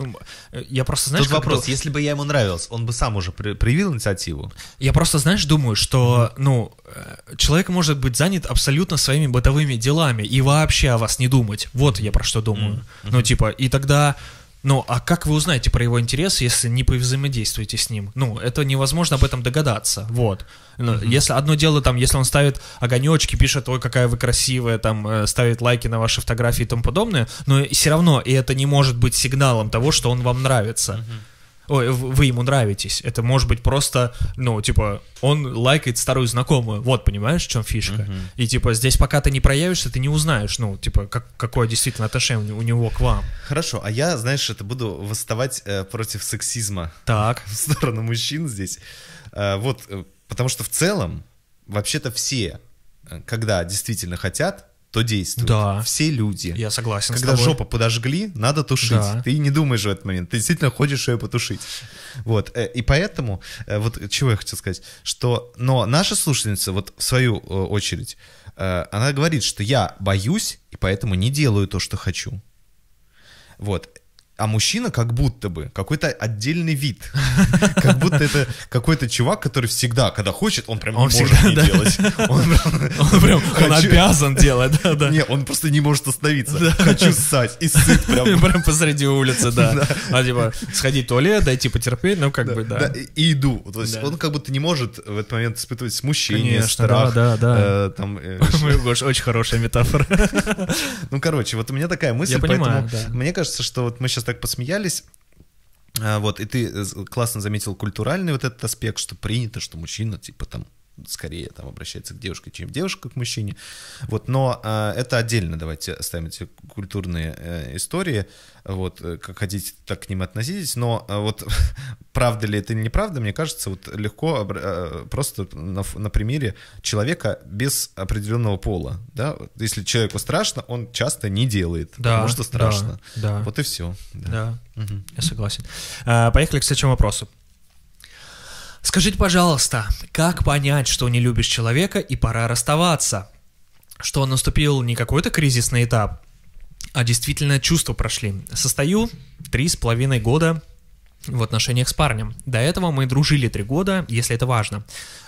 Я просто, знаешь... Тут вопрос, дум... если бы я ему нравился, он бы сам уже при, проявил инициативу. Я просто, знаешь, думаю, что, ну, э, человек может быть занят абсолютно своими бытовыми делами и вообще о вас не думать. Вот я про что думаю. Mm-hmm. Ну, типа, и тогда ну, а как вы узнаете про его интерес, если не повзаимодействуете с ним? Ну, это невозможно об этом догадаться, вот. Ну, mm-hmm. Если одно дело, там, если он ставит огонечки, пишет, ой, какая вы красивая, там, э, ставит лайки на ваши фотографии и тому подобное, но все равно и это не может быть сигналом того, что он вам нравится. Mm-hmm. Ой, вы ему нравитесь. Это может быть просто, ну, типа, он лайкает старую знакомую. Вот, понимаешь, в чем фишка? Uh-huh. И типа, здесь пока ты не проявишься, ты не узнаешь, ну, типа, как, какое действительно отношение у него к вам. Хорошо, а я, знаешь, это буду восставать э, против сексизма. Так. В сторону мужчин здесь. Э, вот, э, потому что в целом, вообще-то все, э, когда действительно хотят, то действует. Да. Все люди. Я согласен Когда жопу подожгли, надо тушить. Да. Ты не думаешь в этот момент. Ты действительно хочешь ее потушить. Вот. Э, и поэтому, э, вот чего я хотел сказать, что, но наша слушательница, вот в свою э, очередь, она говорит, что я боюсь, и поэтому не делаю то, что хочу. Вот. А мужчина как будто бы какой-то отдельный вид. Как будто это какой-то чувак, который всегда, когда хочет, он прям не может не делать. Он прям обязан делать, да, да. Не, он просто не может остановиться. Хочу ссать и сыт прям. Прям посреди улицы, да. А типа сходить в туалет, дойти потерпеть, ну как бы, да. И иду. То есть он как будто не может в этот момент испытывать смущение, страх. да, да, э, там да. Э, очень хорошая метафора. Ну, короче, вот у меня такая мысль, поэтому мне кажется, что вот мы сейчас так посмеялись. А, вот, и ты э, классно заметил культуральный вот этот аспект, что принято, что мужчина, типа, там, скорее там обращается к девушке, чем девушка к мужчине. Вот, но э, это отдельно, давайте оставим эти культурные э, истории, вот, э, как хотите, так к ним относитесь, но э, вот правда ли это или неправда, мне кажется, вот легко э, просто на, на примере человека без определенного пола, да, если человеку страшно, он часто не делает, да, потому что страшно. Да, да. Вот и все. Да, да угу. я согласен. А, поехали к следующему вопросу. Скажите, пожалуйста, как понять, что не любишь человека и пора расставаться? Что наступил не какой-то кризисный этап, а действительно чувства прошли. Состою три с половиной года в отношениях с парнем. До этого мы дружили три года, если это важно.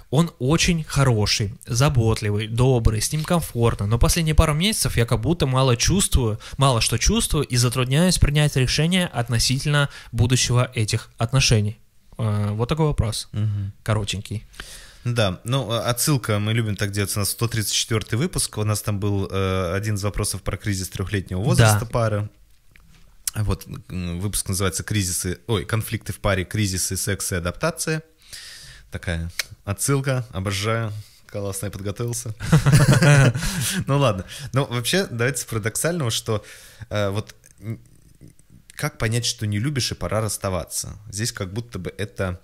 Он очень хороший, заботливый, добрый, с ним комфортно, но последние пару месяцев я как будто мало чувствую, мало что чувствую и затрудняюсь принять решение относительно будущего этих отношений. Э, вот такой вопрос. Угу. Коротенький. Да, ну, а, отсылка, мы любим так делать, у нас 134 выпуск, у нас там был э, один из вопросов про кризис трехлетнего возраста да. пары. Вот, выпуск называется «Кризисы», ой, «Конфликты в паре. Кризисы, секс и адаптация». Такая отсылка, обожаю. Классно, я подготовился. Ну ладно. Ну вообще, давайте с парадоксального, что э, вот как понять, что не любишь и пора расставаться? Здесь как будто бы это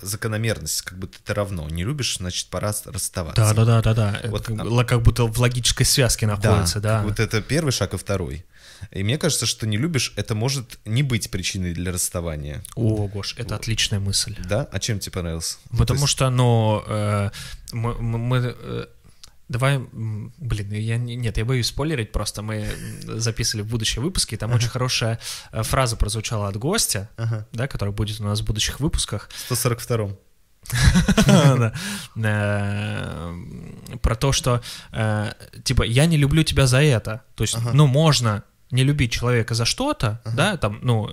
закономерность, как будто это равно. Не любишь, значит, пора расставаться. Да, да, да, да, да. Вот, как, а... как будто в логической связке находится, да. да. Вот это первый шаг и второй. И мне кажется, что не любишь, это может не быть причиной для расставания. О, Гош, это вот. отличная мысль. Да? А чем тебе понравилось? Ну, Потому есть... что оно... Э, мы, мы, э, Давай, блин, я нет, я боюсь спойлерить, просто мы записывали в будущие выпуски, и там очень хорошая э, фраза прозвучала от гостя, да, который будет у нас в будущих выпусках. 142-м. Э, про то, что э, типа я не люблю тебя за это. То есть, ну, можно не любить человека за что-то, да, там, ну,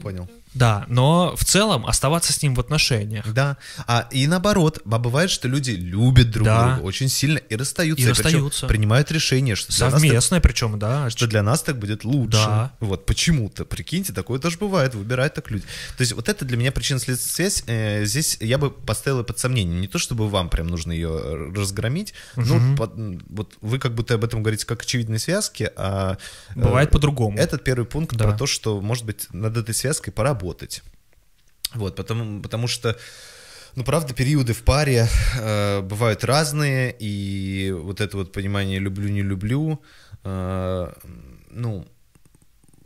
Понял. Да, но в целом оставаться с ним в отношениях. Да, а и наоборот, а бывает, что люди любят друг да. друга очень сильно и расстаются. И, и расстаются. Принимают решение, что совместное, так, причем, да, что для нас так будет лучше. Да. Вот почему-то, прикиньте, такое тоже бывает, выбирают так люди. То есть вот это для меня причина следственная связь. Э, здесь я бы поставил под сомнение, не то чтобы вам прям нужно ее э, разгромить, ну под, вот вы как будто об этом говорите как очевидной связке, а э, бывает э, по-другому. Этот первый пункт да. про то, что может быть над этой этой связкой поработать. Вот, потому, потому что, ну, правда, периоды в паре э, бывают разные, и вот это вот понимание «люблю-не люблю», э, ну,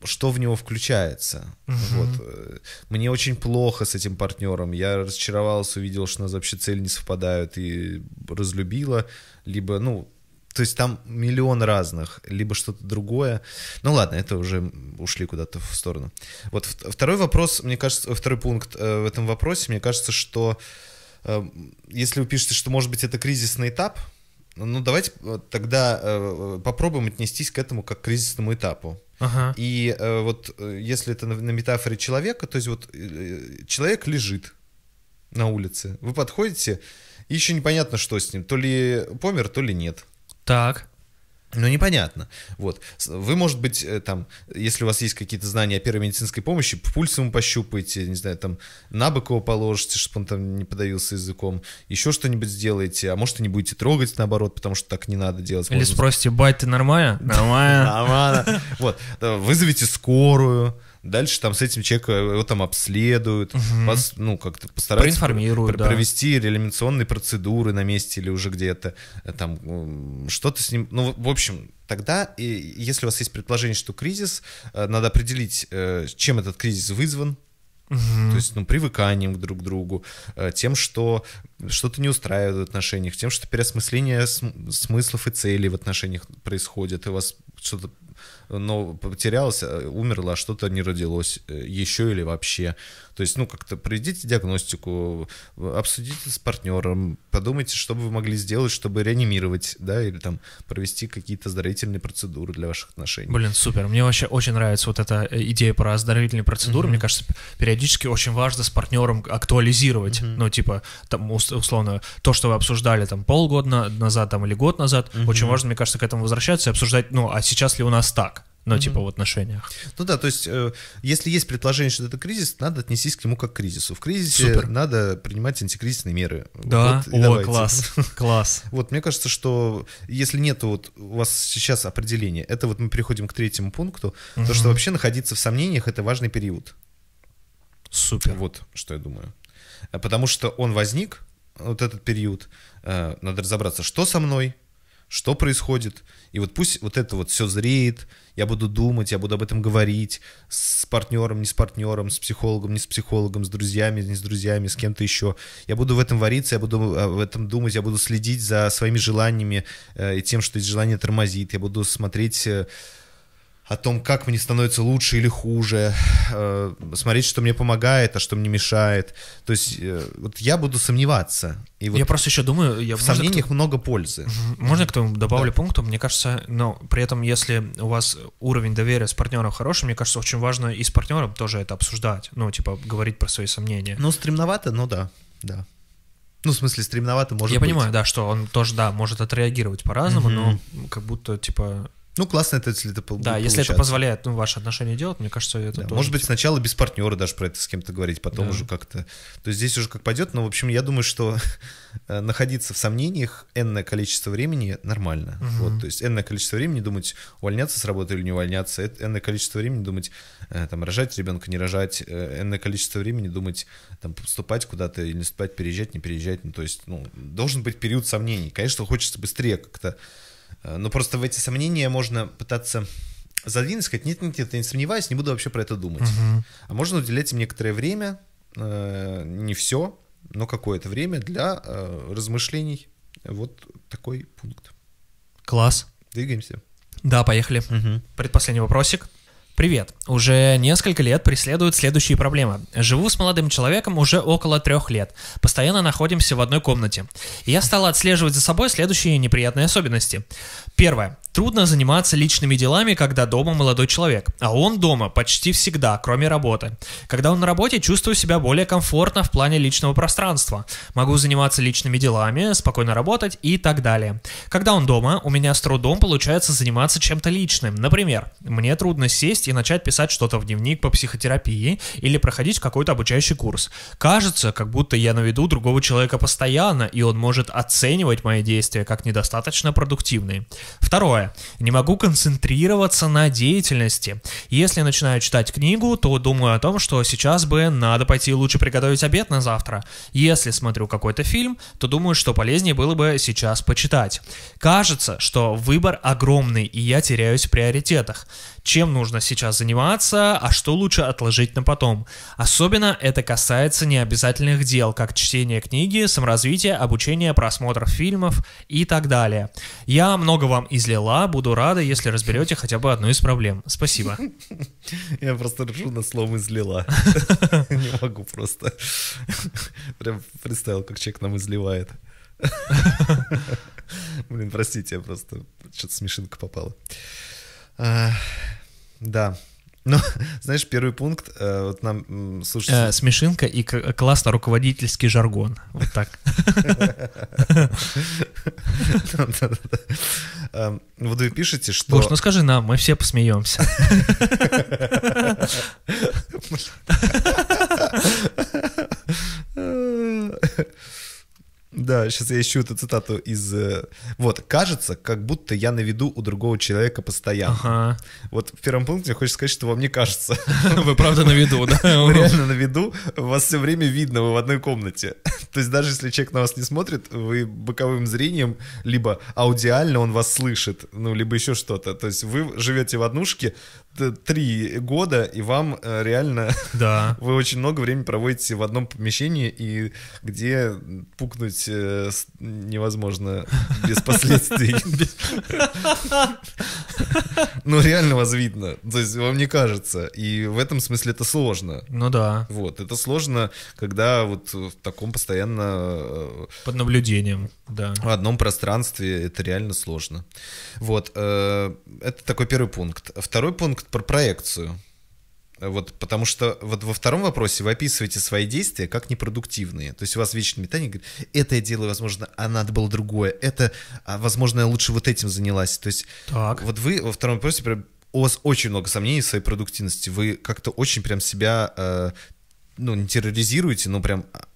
что в него включается. Угу. Вот. Э, мне очень плохо с этим партнером. Я разочаровался, увидел, что у нас вообще цели не совпадают и разлюбила. Либо, ну, то есть там миллион разных, либо что-то другое. Ну ладно, это уже ушли куда-то в сторону. Вот второй вопрос, мне кажется, второй пункт э, в этом вопросе, мне кажется, что э, если вы пишете, что может быть это кризисный этап, ну давайте э, тогда э, э, попробуем отнестись к этому как к кризисному этапу. Ага. И э, вот э, если это на, на метафоре человека, то есть вот э, человек лежит на улице, вы подходите, и еще непонятно, что с ним, то ли помер, то ли нет. Так. Ну, непонятно. Вот. Вы, может быть, э, там, если у вас есть какие-то знания о первой медицинской помощи, пульс ему пощупаете, не знаю, там, на бок его положите, чтобы он там не подавился языком, еще что-нибудь сделаете, а может, и не будете трогать, наоборот, потому что так не надо делать. Или спросите, бать, ты нормально? Нормально. Нормально. Вот. Э, вызовите скорую дальше там с этим человеком его там обследуют, угу. вас, ну, как-то постараются Проинформируют, пр- провести да. процедуры на месте или уже где-то, э, там, что-то с ним, ну, в общем, тогда, и, если у вас есть предположение, что кризис, э, надо определить, э, чем этот кризис вызван, Угу. То есть, ну, привыканием друг к другу, тем, что что-то не устраивает в отношениях, тем, что переосмысление см- смыслов и целей в отношениях происходит, и у вас что-то Э, но потерялось, э, умерло, что-то не родилось э, еще или вообще. То есть, ну, как-то пройдите диагностику, обсудите с партнером, подумайте, что бы вы могли сделать, чтобы реанимировать, да, или там провести какие-то оздоровительные процедуры для ваших отношений. Блин, супер. Мне вообще очень нравится вот эта идея про оздоровительные процедуры. Mm-hmm. Мне кажется, периодически очень важно с партнером актуализировать. Mm-hmm. Ну, типа, там, условно, то, что вы обсуждали там полгода назад там, или год назад, mm-hmm. очень важно, мне кажется, к этому возвращаться и обсуждать, ну, а сейчас ли у нас нас так. Ну, типа в отношениях. Ну да, то есть, э, если есть предположение, что это кризис, надо отнестись к нему как к кризису. В кризисе Супер. надо принимать антикризисные меры. Да, вот, о, давайте. класс, класс. Вот, мне кажется, что если нет вот у вас сейчас определения, это вот мы переходим к третьему пункту, mm то, что вообще находиться в сомнениях — это важный период. Супер. Вот, что я думаю. Э, потому что он возник, вот этот период, э, надо разобраться, что со мной — что происходит. И вот пусть вот это вот все зреет, я буду думать, я буду об этом говорить с партнером, не с партнером, с психологом, не с психологом, с друзьями, не с друзьями, с кем-то еще. Я буду в этом вариться, я буду э, в этом думать, я буду следить за своими желаниями э, и тем, что эти желания тормозит, я буду смотреть... Э, о том, как мне становится лучше или хуже, э, смотреть, что мне помогает, а что мне мешает. То есть э, вот я буду сомневаться. И вот я просто еще думаю, я, в сомнениях много пользы. Можно к тому добавлю да. пункту? Мне кажется, но при этом, если у вас уровень доверия с партнером хороший, мне кажется, очень важно и с партнером тоже это обсуждать, ну типа говорить про свои сомнения. Ну стремновато, но да, да. Ну, в смысле, стремновато может Я быть. понимаю, да, что он тоже, да, может отреагировать по-разному, mm но как будто, типа, ну, классно это, если это Да, получаться. если это позволяет ну, ваши отношения делать, мне кажется, это да, Может быть, типа... сначала без партнера даже про это с кем-то говорить, потом да. уже как-то... То есть здесь уже как пойдет, но, в общем, я думаю, что э, находиться в сомнениях энное количество времени нормально. Угу. Вот, то есть энное количество времени думать, увольняться с работы или не увольняться, энное количество времени думать, э, там, рожать ребенка, не рожать, э, энное количество времени думать, там, поступать куда-то или не поступать, переезжать, не переезжать. Ну, то есть, ну, должен быть период сомнений. Конечно, хочется быстрее как-то Э, но просто в эти сомнения можно пытаться задвинуть, сказать, нет, нет, нет, я не сомневаюсь, не буду вообще про это думать. Угу. А можно уделять им некоторое время, э, не все, но какое-то время для э, размышлений. Вот такой пункт. Класс. Двигаемся. Да, поехали. Угу. Предпоследний вопросик. Привет. Уже несколько лет преследуют следующие проблемы. Живу с молодым человеком уже около трех лет. Постоянно находимся в одной комнате. И я стала отслеживать за собой следующие неприятные особенности. Первое. Трудно заниматься личными делами, когда дома молодой человек, а он дома почти всегда, кроме работы. Когда он на работе, чувствую себя более комфортно в плане личного пространства. Могу заниматься личными делами, спокойно работать и так далее. Когда он дома, у меня с трудом получается заниматься чем-то личным. Например, мне трудно сесть и начать писать что-то в дневник по психотерапии или проходить какой-то обучающий курс. Кажется, как будто я на виду другого человека постоянно, и он может оценивать мои действия как недостаточно продуктивные. Второе. Не могу концентрироваться на деятельности. Если начинаю читать книгу, то думаю о том, что сейчас бы надо пойти лучше приготовить обед на завтра. Если смотрю какой-то фильм, то думаю, что полезнее было бы сейчас почитать. Кажется, что выбор огромный, и я теряюсь в приоритетах чем нужно сейчас заниматься, а что лучше отложить на потом. Особенно это касается необязательных дел, как чтение книги, саморазвитие, обучение, просмотр фильмов и так далее. Я много вам излила, буду рада, если разберете хотя бы одну из проблем. Спасибо. Я просто решил на словом излила. Не могу просто. Прям представил, как человек нам изливает. Блин, простите, я просто что-то смешинка попала. А, да. Ну, знаешь, первый пункт, э, вот нам, слушай... Э, смешинка и классно руководительский жаргон. Вот так. Эм, вот вы пишете, что... Гош, ну скажи нам, мы все посмеемся. Да, сейчас я ищу эту цитату из... Э, вот, кажется, как будто я на виду у другого человека постоянно. Ага. Вот в первом пункте хочется сказать, что вам не кажется. Вы правда на виду, да? Вы реально на виду, вас все время видно, вы в одной комнате. То есть даже если человек на вас не смотрит, вы боковым зрением, либо аудиально он вас слышит, ну, либо еще что-то. То есть вы живете в однушке три года, и вам э, реально... Да. Вы очень много времени проводите в одном помещении, и где пукнуть э, э, невозможно без последствий. Ну, реально вас видно. То есть вам не кажется. И в этом смысле это сложно. Ну да. Вот, это сложно, когда вот в таком постоянно... Э, Под наблюдением, да. В одном пространстве это реально сложно. Вот, э, это такой первый пункт. Второй пункт про проекцию. Вот, потому что вот во втором вопросе вы описываете свои действия как непродуктивные. То есть у вас вечное метание, говорит, это я делаю, возможно, а надо было другое. Это, а, возможно, я лучше вот этим занялась. То есть так. вот вы во втором вопросе прям, у вас очень много сомнений в своей продуктивности. Вы как-то очень прям себя, э, ну, не терроризируете, но прям а,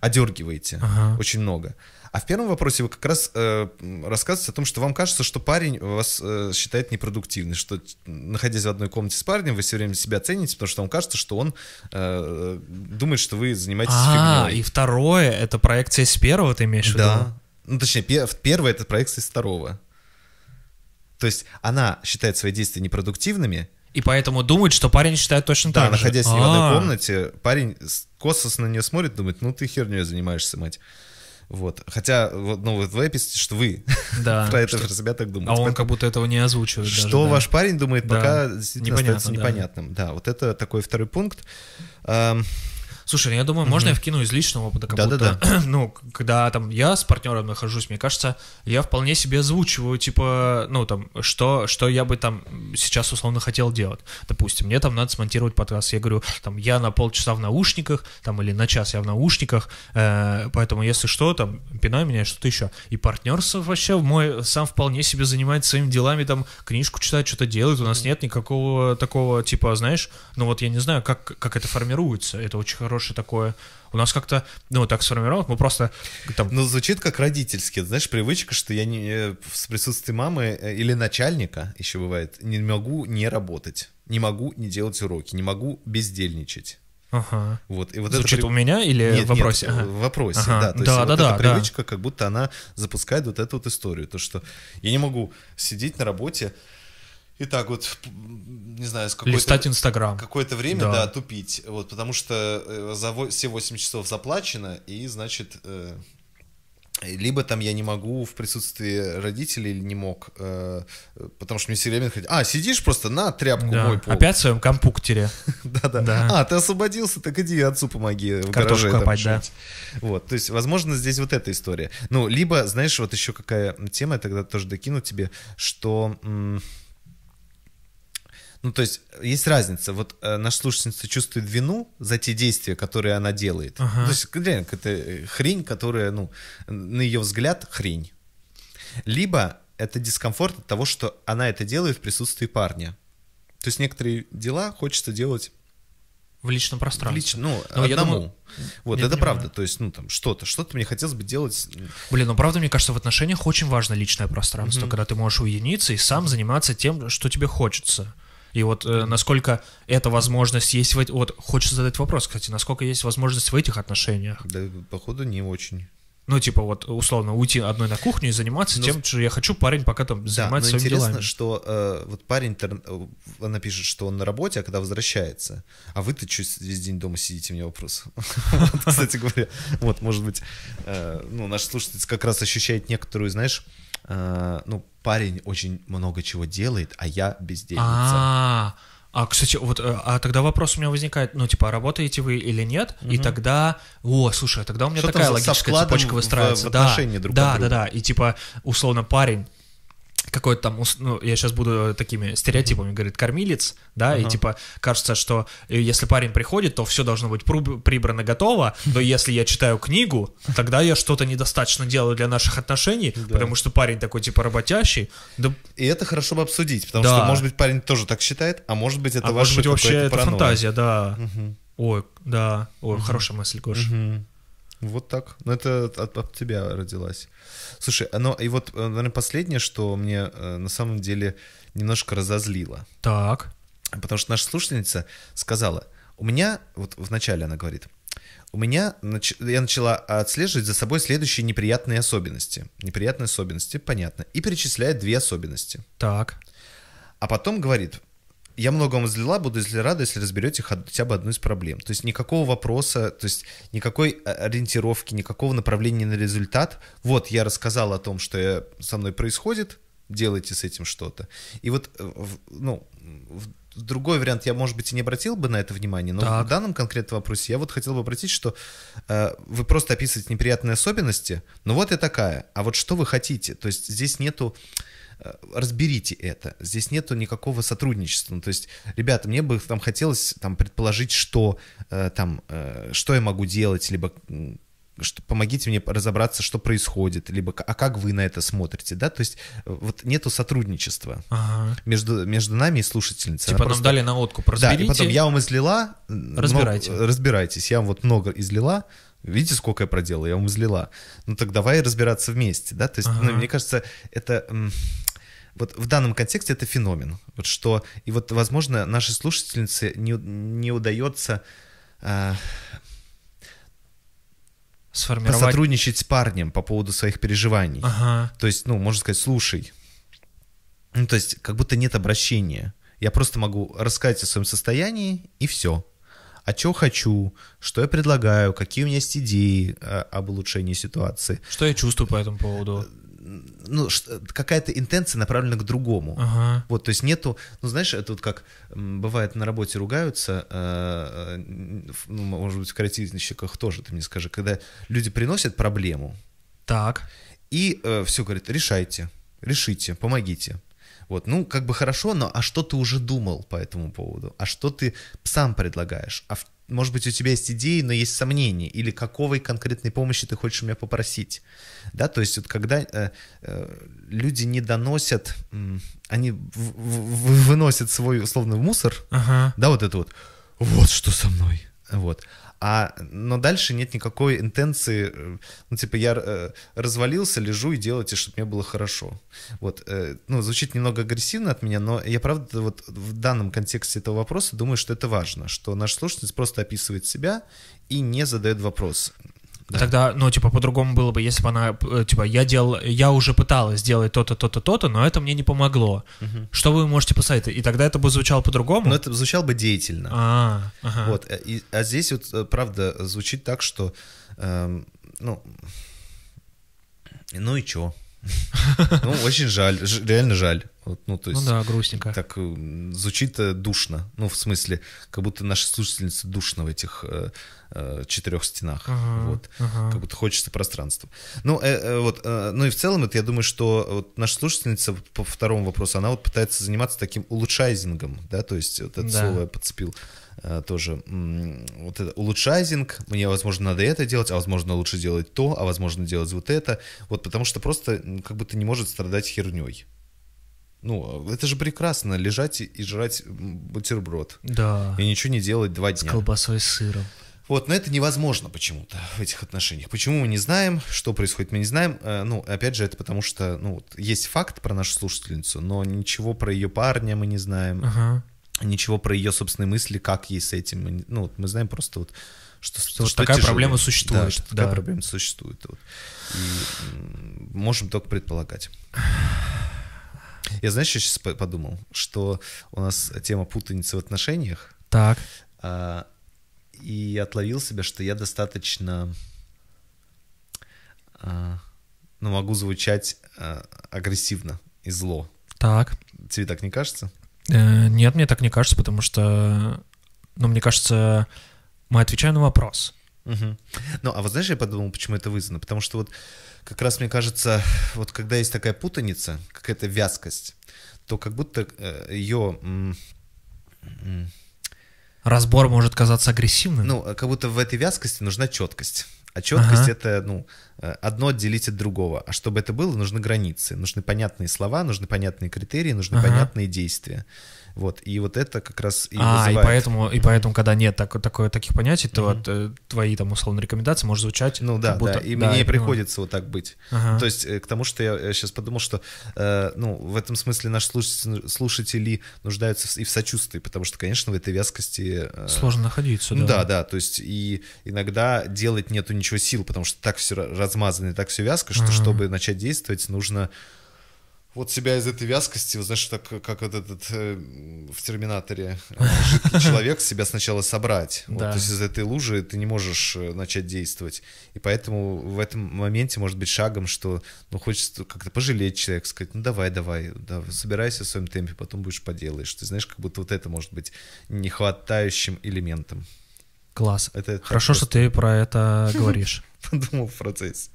одергиваете ага. очень много. А в первом вопросе вы как раз э, рассказываете о том, что вам кажется, что парень вас э, считает непродуктивным, что находясь в одной комнате с парнем, вы все время себя цените, потому что вам кажется, что он э, думает, что вы занимаетесь а, фигней. и второе, это проекция с первого, ты имеешь в виду? Да. Ну, точнее, пер первое — это проекция с второго. То есть она считает свои действия непродуктивными, и поэтому думает, что парень считает точно да, так же. Да, находясь в одной а. комнате, парень косос на нее смотрит, думает, ну ты херню занимаешься, мать. Вот. Хотя, вот, ну, вот вы пишете, что вы да, про это что... про себя так думаете. А он Поэтому... как будто этого не озвучивает. Что даже, да. ваш парень думает, пока действительно непонятно, остается непонятным. Да. да, вот это такой второй пункт. Слушай, ну я думаю, можно mm-hmm. я вкину из личного опыта как да, будто, да, да. ну, когда там я с партнером нахожусь, мне кажется, я вполне себе озвучиваю, типа, ну, там, что, что я бы там сейчас условно хотел делать. Допустим, мне там надо смонтировать подкаст, я говорю, там, я на полчаса в наушниках, там, или на час я в наушниках, э, поэтому, если что, там, пинай меня, что-то еще. И партнер вообще мой сам вполне себе занимается своими делами, там, книжку читает, что-то делает, у нас нет никакого такого, типа, знаешь, ну, вот я не знаю, как, как это формируется, это очень хорошо хорошее такое. У нас как-то, ну, так сформировалось, мы просто... Там... Ну, звучит как родительский знаешь, привычка, что я не, э, в присутствии мамы э, или начальника, еще бывает, не могу не работать, не могу не делать уроки, не могу бездельничать. Ага. Вот, и вот Звучит это... у меня или нет, в вопросе? Нет, э, ага. В вопросе, ага. да. То да, есть да, вот да, эта да, привычка, да. как будто она запускает вот эту вот историю. То, что я не могу сидеть на работе, и так вот, не знаю, с какой-то... Листать Инстаграм. Какое-то время, да. да, тупить, вот, потому что э, за 8, все 8 часов заплачено, и, значит, э, либо там я не могу в присутствии родителей или не мог, э, потому что мне все время ходить. А, сидишь просто на тряпку да. мой пол. Опять в своем компуктере. Да-да. А, ты освободился, так иди отцу помоги. Картошку копать, да. Вот, то есть, возможно, здесь вот эта история. Ну, либо, знаешь, вот еще какая тема, я тогда тоже докину тебе, что ну, то есть, есть разница. Вот э, наша слушательница чувствует вину за те действия, которые она делает. Ага. То есть, реально, это хрень, которая, ну, на ее взгляд, хрень. Либо это дискомфорт от того, что она это делает в присутствии парня. То есть некоторые дела хочется делать в личном пространстве. Лично, ну, Но ну, одному. думаю, вот, я это понимаю. правда. То есть, ну, там, что-то, что-то мне хотелось бы делать. Блин, ну, правда, мне кажется, в отношениях очень важно личное пространство, mm-hmm. когда ты можешь уединиться и сам заниматься тем, что тебе хочется. И вот э, насколько эта возможность есть в этих... Вот хочется задать вопрос, кстати, насколько есть возможность в этих отношениях? Да, походу, не очень. Ну, типа, вот, условно, уйти одной на кухню и заниматься но... Ну, тем, что я хочу, парень пока там да, занимается но своими интересно, делами. что э, вот парень, э, она пишет, что он на работе, а когда возвращается, а вы-то что весь день дома сидите, у меня вопрос. Кстати говоря, вот, может быть, э, ну, наш слушатель как раз ощущает некоторую, знаешь, Э, ну, парень очень много чего делает, а я бездельница. А, а, кстати, вот, э, а тогда вопрос у меня возникает, ну, типа, а работаете вы или нет, угу. и тогда, о, слушай, а тогда у меня Что такая логическая цепочка выстраивается. В, в да, друг да, да, да, и типа, условно, парень какой-то там, ну, я сейчас буду такими стереотипами, говорить, кормилец, да, uh-huh. и типа кажется, что э, если парень приходит, то все должно быть прибрано готово, но если я читаю книгу, тогда я что-то недостаточно делаю для наших отношений, да. потому что парень такой типа работящий. Да... И это хорошо бы обсудить, потому да. что, может быть, парень тоже так считает, а может быть, это а может быть, вообще это паранойя. фантазия, да. Угу. Ой, да, ой, угу. хорошая мысль, Гоша. Угу. Вот так. Ну, это от, от тебя родилась. Слушай, а, ну и вот, э, наверное, последнее, что мне э, на самом деле немножко разозлило. Так. Потому что наша слушательница сказала, у меня, вот вначале она говорит, у меня, я начала отслеживать за собой следующие неприятные особенности. Неприятные особенности, понятно. И перечисляет две особенности. Так. А потом говорит, я много вам излила, буду изли рада, если разберете хотя бы одну из проблем. То есть никакого вопроса, то есть никакой э, ориентировки, никакого направления на результат. Вот я рассказал о том, что я, со мной происходит, делайте с этим что-то. И вот, э, ну, другой вариант, я, может быть, и не обратил бы на это внимание, но так. в данном конкретном вопросе я вот хотел бы обратить, что э, вы просто описываете неприятные особенности, но вот и такая, а вот что вы хотите? То есть здесь нету... Э, разберите это. Здесь нету никакого сотрудничества. Ну, то есть, ребята, мне бы там хотелось там предположить, что э, там, э, что я могу делать, либо что, помогите мне разобраться, что происходит, либо а как вы на это смотрите, да, то есть вот нету сотрудничества ага. между, между нами и слушательницей. Типа Она нам просто... дали на откуп, разберите. Да, и потом я вам излила. Разбирайте. Много, разбирайтесь, я вам вот много излила, видите, сколько я проделала, я вам излила. Ну так давай разбираться вместе, да, то есть, ага. ну, мне кажется, это вот в данном контексте это феномен. Вот что, и вот, возможно, нашей слушательнице не, не удается э, Сформировать... посотрудничать с парнем по поводу своих переживаний. Ага. То есть, ну, можно сказать, слушай. Ну, то есть, как будто нет обращения. Я просто могу рассказать о своем состоянии, и все. А чего хочу, что я предлагаю, какие у меня есть идеи э, об улучшении ситуации. Что я чувствую по этому поводу? Э, ну, какая-то интенция направлена к другому. Ага. Вот, то есть нету, ну, знаешь, это вот как бывает на работе ругаются, э, э, ну, может быть, в креативщиках тоже, ты мне скажи, когда люди приносят проблему. Так. И э, все говорит, решайте, решите, помогите. Вот, ну, как бы хорошо, но а что ты уже думал по этому поводу? А что ты сам предлагаешь? А в может быть, у тебя есть идеи, но есть сомнения, или каковой конкретной помощи ты хочешь у меня попросить, да, то есть вот когда э, э, люди не доносят, э, они в, в, выносят свой условный мусор, ага. да, вот это вот, вот что со мной, вот, а, но дальше нет никакой интенции, э, ну, типа, я э, развалился, лежу и делайте, чтобы мне было хорошо. Вот, э, ну, звучит немного агрессивно от меня, но я, правда, вот в данном контексте этого вопроса думаю, что это важно, что наш слушатель просто описывает себя и не задает вопрос. Да. Тогда, ну, типа, по-другому было бы, если бы она, э, типа, я делал, я уже пыталась сделать то-то, то-то, то-то, но это мне не помогло. Угу. Что вы можете посоветовать? И тогда это бы звучало по-другому? Ну, это звучало бы деятельно. А, ага. Вот, э, и, а здесь вот, э, правда, звучит так, что, эм, ну, ну и чё? Ну, очень жаль, реально жаль. Вот, ну, то ну есть, ну да, грустненько. Так э, звучит э, душно. Ну, в смысле, как будто наша слушательница душно в этих э, э четырех стенах. Ага, вот. ага. Как будто хочется пространства. Ну, э, э, вот, э, ну и в целом, это я думаю, что вот наша слушательница по второму вопросу, она вот пытается заниматься таким улучшайзингом, да, то есть вот это да. слово я подцепил тоже вот это улучшайзинг, мне, возможно, надо это делать, а, возможно, лучше делать то, а, возможно, делать вот это, вот потому что просто как будто не может страдать херней. Ну, это же прекрасно, лежать и жрать бутерброд. Да. И ничего не делать два дня. С колбасой, с сыром. Вот, но это невозможно почему-то в этих отношениях. Почему мы не знаем, что происходит, мы не знаем. Э, ну, опять же, это потому что, ну, вот, есть факт про нашу слушательницу, но ничего про ее парня мы не знаем. Ага. Ничего про ее собственные мысли, как ей с этим. Ну, вот мы знаем просто вот, что, что, что такая тяжело. проблема существует. Да, что да. такая проблема существует. Вот. И можем только предполагать. Я, знаешь, я сейчас подумал, что у нас тема путаницы в отношениях. Так. А, и отловил себя, что я достаточно... А, ну, могу звучать а, агрессивно и зло. Так. Тебе так не кажется? Э, нет, мне так не кажется, потому что... Ну, мне кажется, мы отвечаем на вопрос. Угу. Ну, а вот знаешь, я подумал, почему это вызвано? Потому что вот как раз мне кажется, вот когда есть такая путаница, какая-то вязкость, то как будто э, ее... Разбор может казаться агрессивным. Ну, э, как будто в этой вязкости нужна четкость. А четкость ага. это, ну, э, одно отделить от другого. А чтобы это было, нужны границы, нужны понятные слова, нужны понятные критерии, нужны ага. понятные действия. Вот, и вот это как раз и а, вызывает... и поэтому, и поэтому, когда нет так, такое, таких понятий, то mm -hmm. твои там условные рекомендации может звучать... Ну да, будто... да, и да, мне приходится понимаю. вот так быть. Ага. То есть э, к тому, что я, сейчас э, подумал, что, э, ну, в этом смысле наши слушатели, слушатели нуждаются и в сочувствии, потому что, конечно, в этой вязкости... Э, Сложно находиться, ну, да. Да, да, то есть и иногда делать нету ничего сил, потому что так все размазано и так все вязко, что ага. чтобы начать действовать, нужно вот себя из этой вязкости, знаешь, так как вот этот э, в Терминаторе э, жидкий человек, себя сначала собрать. Да. то есть из этой лужи ты не можешь э, начать действовать. И поэтому в этом моменте может быть шагом, что ну, хочется как-то пожалеть человек сказать, ну давай, давай, давай, собирайся в своем темпе, потом будешь поделаешь. Ты знаешь, как будто вот это может быть нехватающим элементом. Класс. Это, это Хорошо, просто... что ты про это говоришь. Подумал в процессе.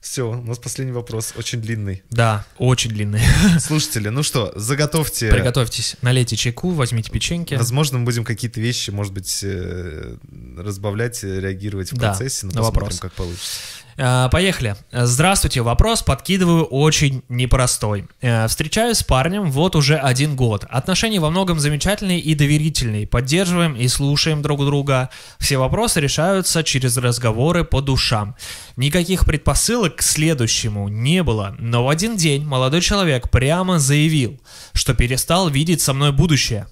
Все, у нас последний вопрос, очень длинный. Да, очень длинный. Слушатели, ну что, заготовьте... Приготовьтесь, налейте чайку, возьмите печеньки. Возможно, мы будем какие-то вещи, может быть, э, разбавлять, э, реагировать в процессе, но на посмотрим, как получится. Э, поехали. Здравствуйте, вопрос подкидываю очень непростой. Э, встречаюсь с парнем вот уже один год. Отношения во многом замечательные и доверительные. Поддерживаем и слушаем друг друга. Все вопросы решаются через разговоры по душам. Никаких предпосылок к следующему не было, но в один день молодой человек прямо заявил, что перестал видеть со мной будущее.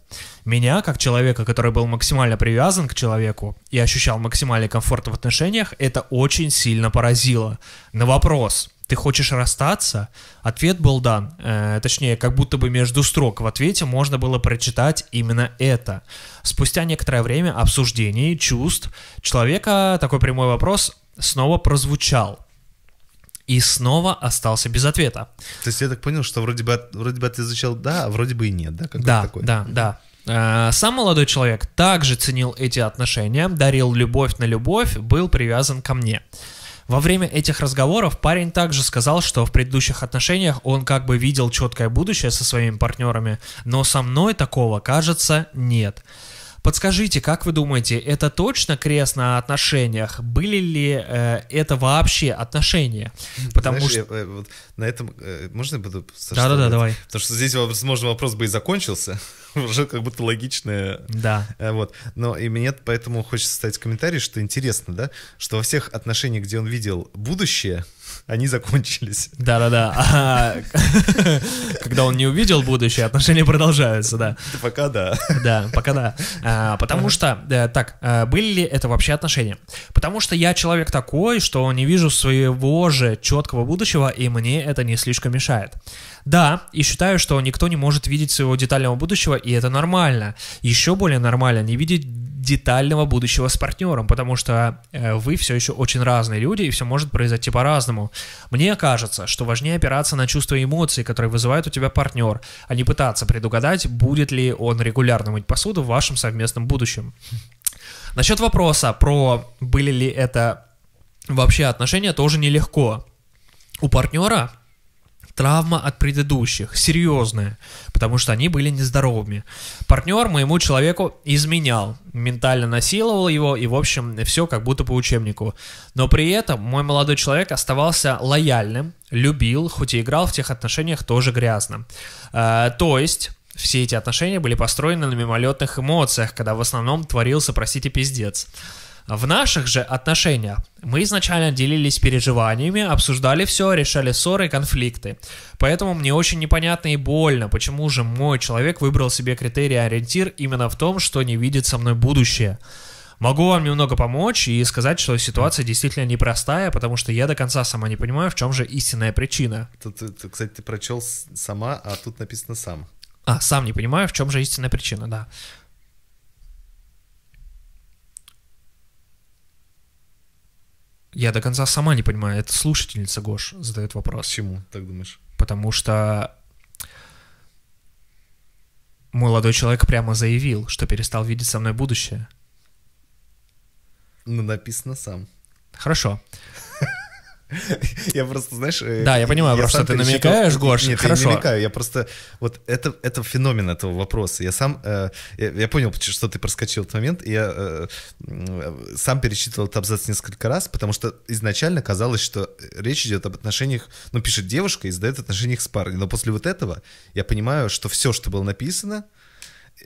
Меня, как человека, который был максимально привязан к человеку и ощущал максимальный комфорт в отношениях, это очень сильно поразило. На вопрос, ты хочешь расстаться? Ответ был дан. Э, точнее, как будто бы между строк в ответе можно было прочитать именно это. Спустя некоторое время обсуждений, чувств человека такой прямой вопрос снова прозвучал и снова остался без ответа. То есть я так понял, что вроде бы, вроде бы ты изучал да, а вроде бы и нет, да? какой Как да, такой? да, да. А, сам молодой человек также ценил эти отношения, дарил любовь на любовь, был привязан ко мне. Во время этих разговоров парень также сказал, что в предыдущих отношениях он как бы видел четкое будущее со своими партнерами, но со мной такого, кажется, нет. Подскажите, как вы думаете, это точно крест на отношениях? Были ли э, это вообще отношения? Потому Знаешь, что... Я, э, вот, на этом... Э, можно я буду... Да-да-да, давай. Потому что здесь, возможно, вопрос бы и закончился. Уже как будто логичное. Да. Э, вот. Но и мне поэтому хочется ставить комментарий, что интересно, да, что во всех отношениях, где он видел будущее, они закончились. Да-да-да. Когда он не увидел будущее, отношения продолжаются, да. Пока да. Да, пока да. А, потому что, э, так, э, были ли это вообще отношения? Потому что я человек такой, что не вижу своего же четкого будущего, и мне это не слишком мешает. Да, и считаю, что никто не может видеть своего детального будущего, и это нормально. Еще более нормально не видеть детального будущего с партнером, потому что э, вы все еще очень разные люди, и все может произойти по-разному. Мне кажется, что важнее опираться на чувства и эмоции, которые вызывает у тебя партнер, а не пытаться предугадать, будет ли он регулярно мыть посуду в вашем совместном будущем. Насчет вопроса про были ли это вообще отношения, тоже нелегко. У партнера травма от предыдущих, серьезная, потому что они были нездоровыми. Партнер моему человеку изменял, ментально насиловал его, и, в общем, все как будто по учебнику. Но при этом мой молодой человек оставался лояльным, любил, хоть и играл в тех отношениях тоже грязно. А, то есть... Все эти отношения были построены на мимолетных эмоциях, когда в основном творился, простите, пиздец. В наших же отношениях мы изначально делились переживаниями, обсуждали все, решали ссоры и конфликты. Поэтому мне очень непонятно и больно, почему же мой человек выбрал себе критерий ориентир именно в том, что не видит со мной будущее. Могу вам немного помочь и сказать, что ситуация действительно непростая, потому что я до конца сама не понимаю, в чем же истинная причина. Тут, кстати, ты прочел сама, а тут написано сам. А, сам не понимаю, в чем же истинная причина, да. Я до конца сама не понимаю. Это слушательница Гош задает вопрос. Почему, так думаешь? Потому что мой молодой человек прямо заявил, что перестал видеть со мной будущее. Ну, написано сам. Хорошо. Я просто, знаешь... Э, да, я понимаю, я просто ты намекаешь, Гош, Нет, хорошо. я намекаю, я просто... Вот это, это феномен этого вопроса. Я сам... Э, я, понял, что ты проскочил этот момент, и я э, сам перечитывал этот абзац несколько раз, потому что изначально казалось, что речь идет об отношениях... Ну, пишет девушка и задает отношениях с парнем. Но после вот этого я понимаю, что все, что было написано,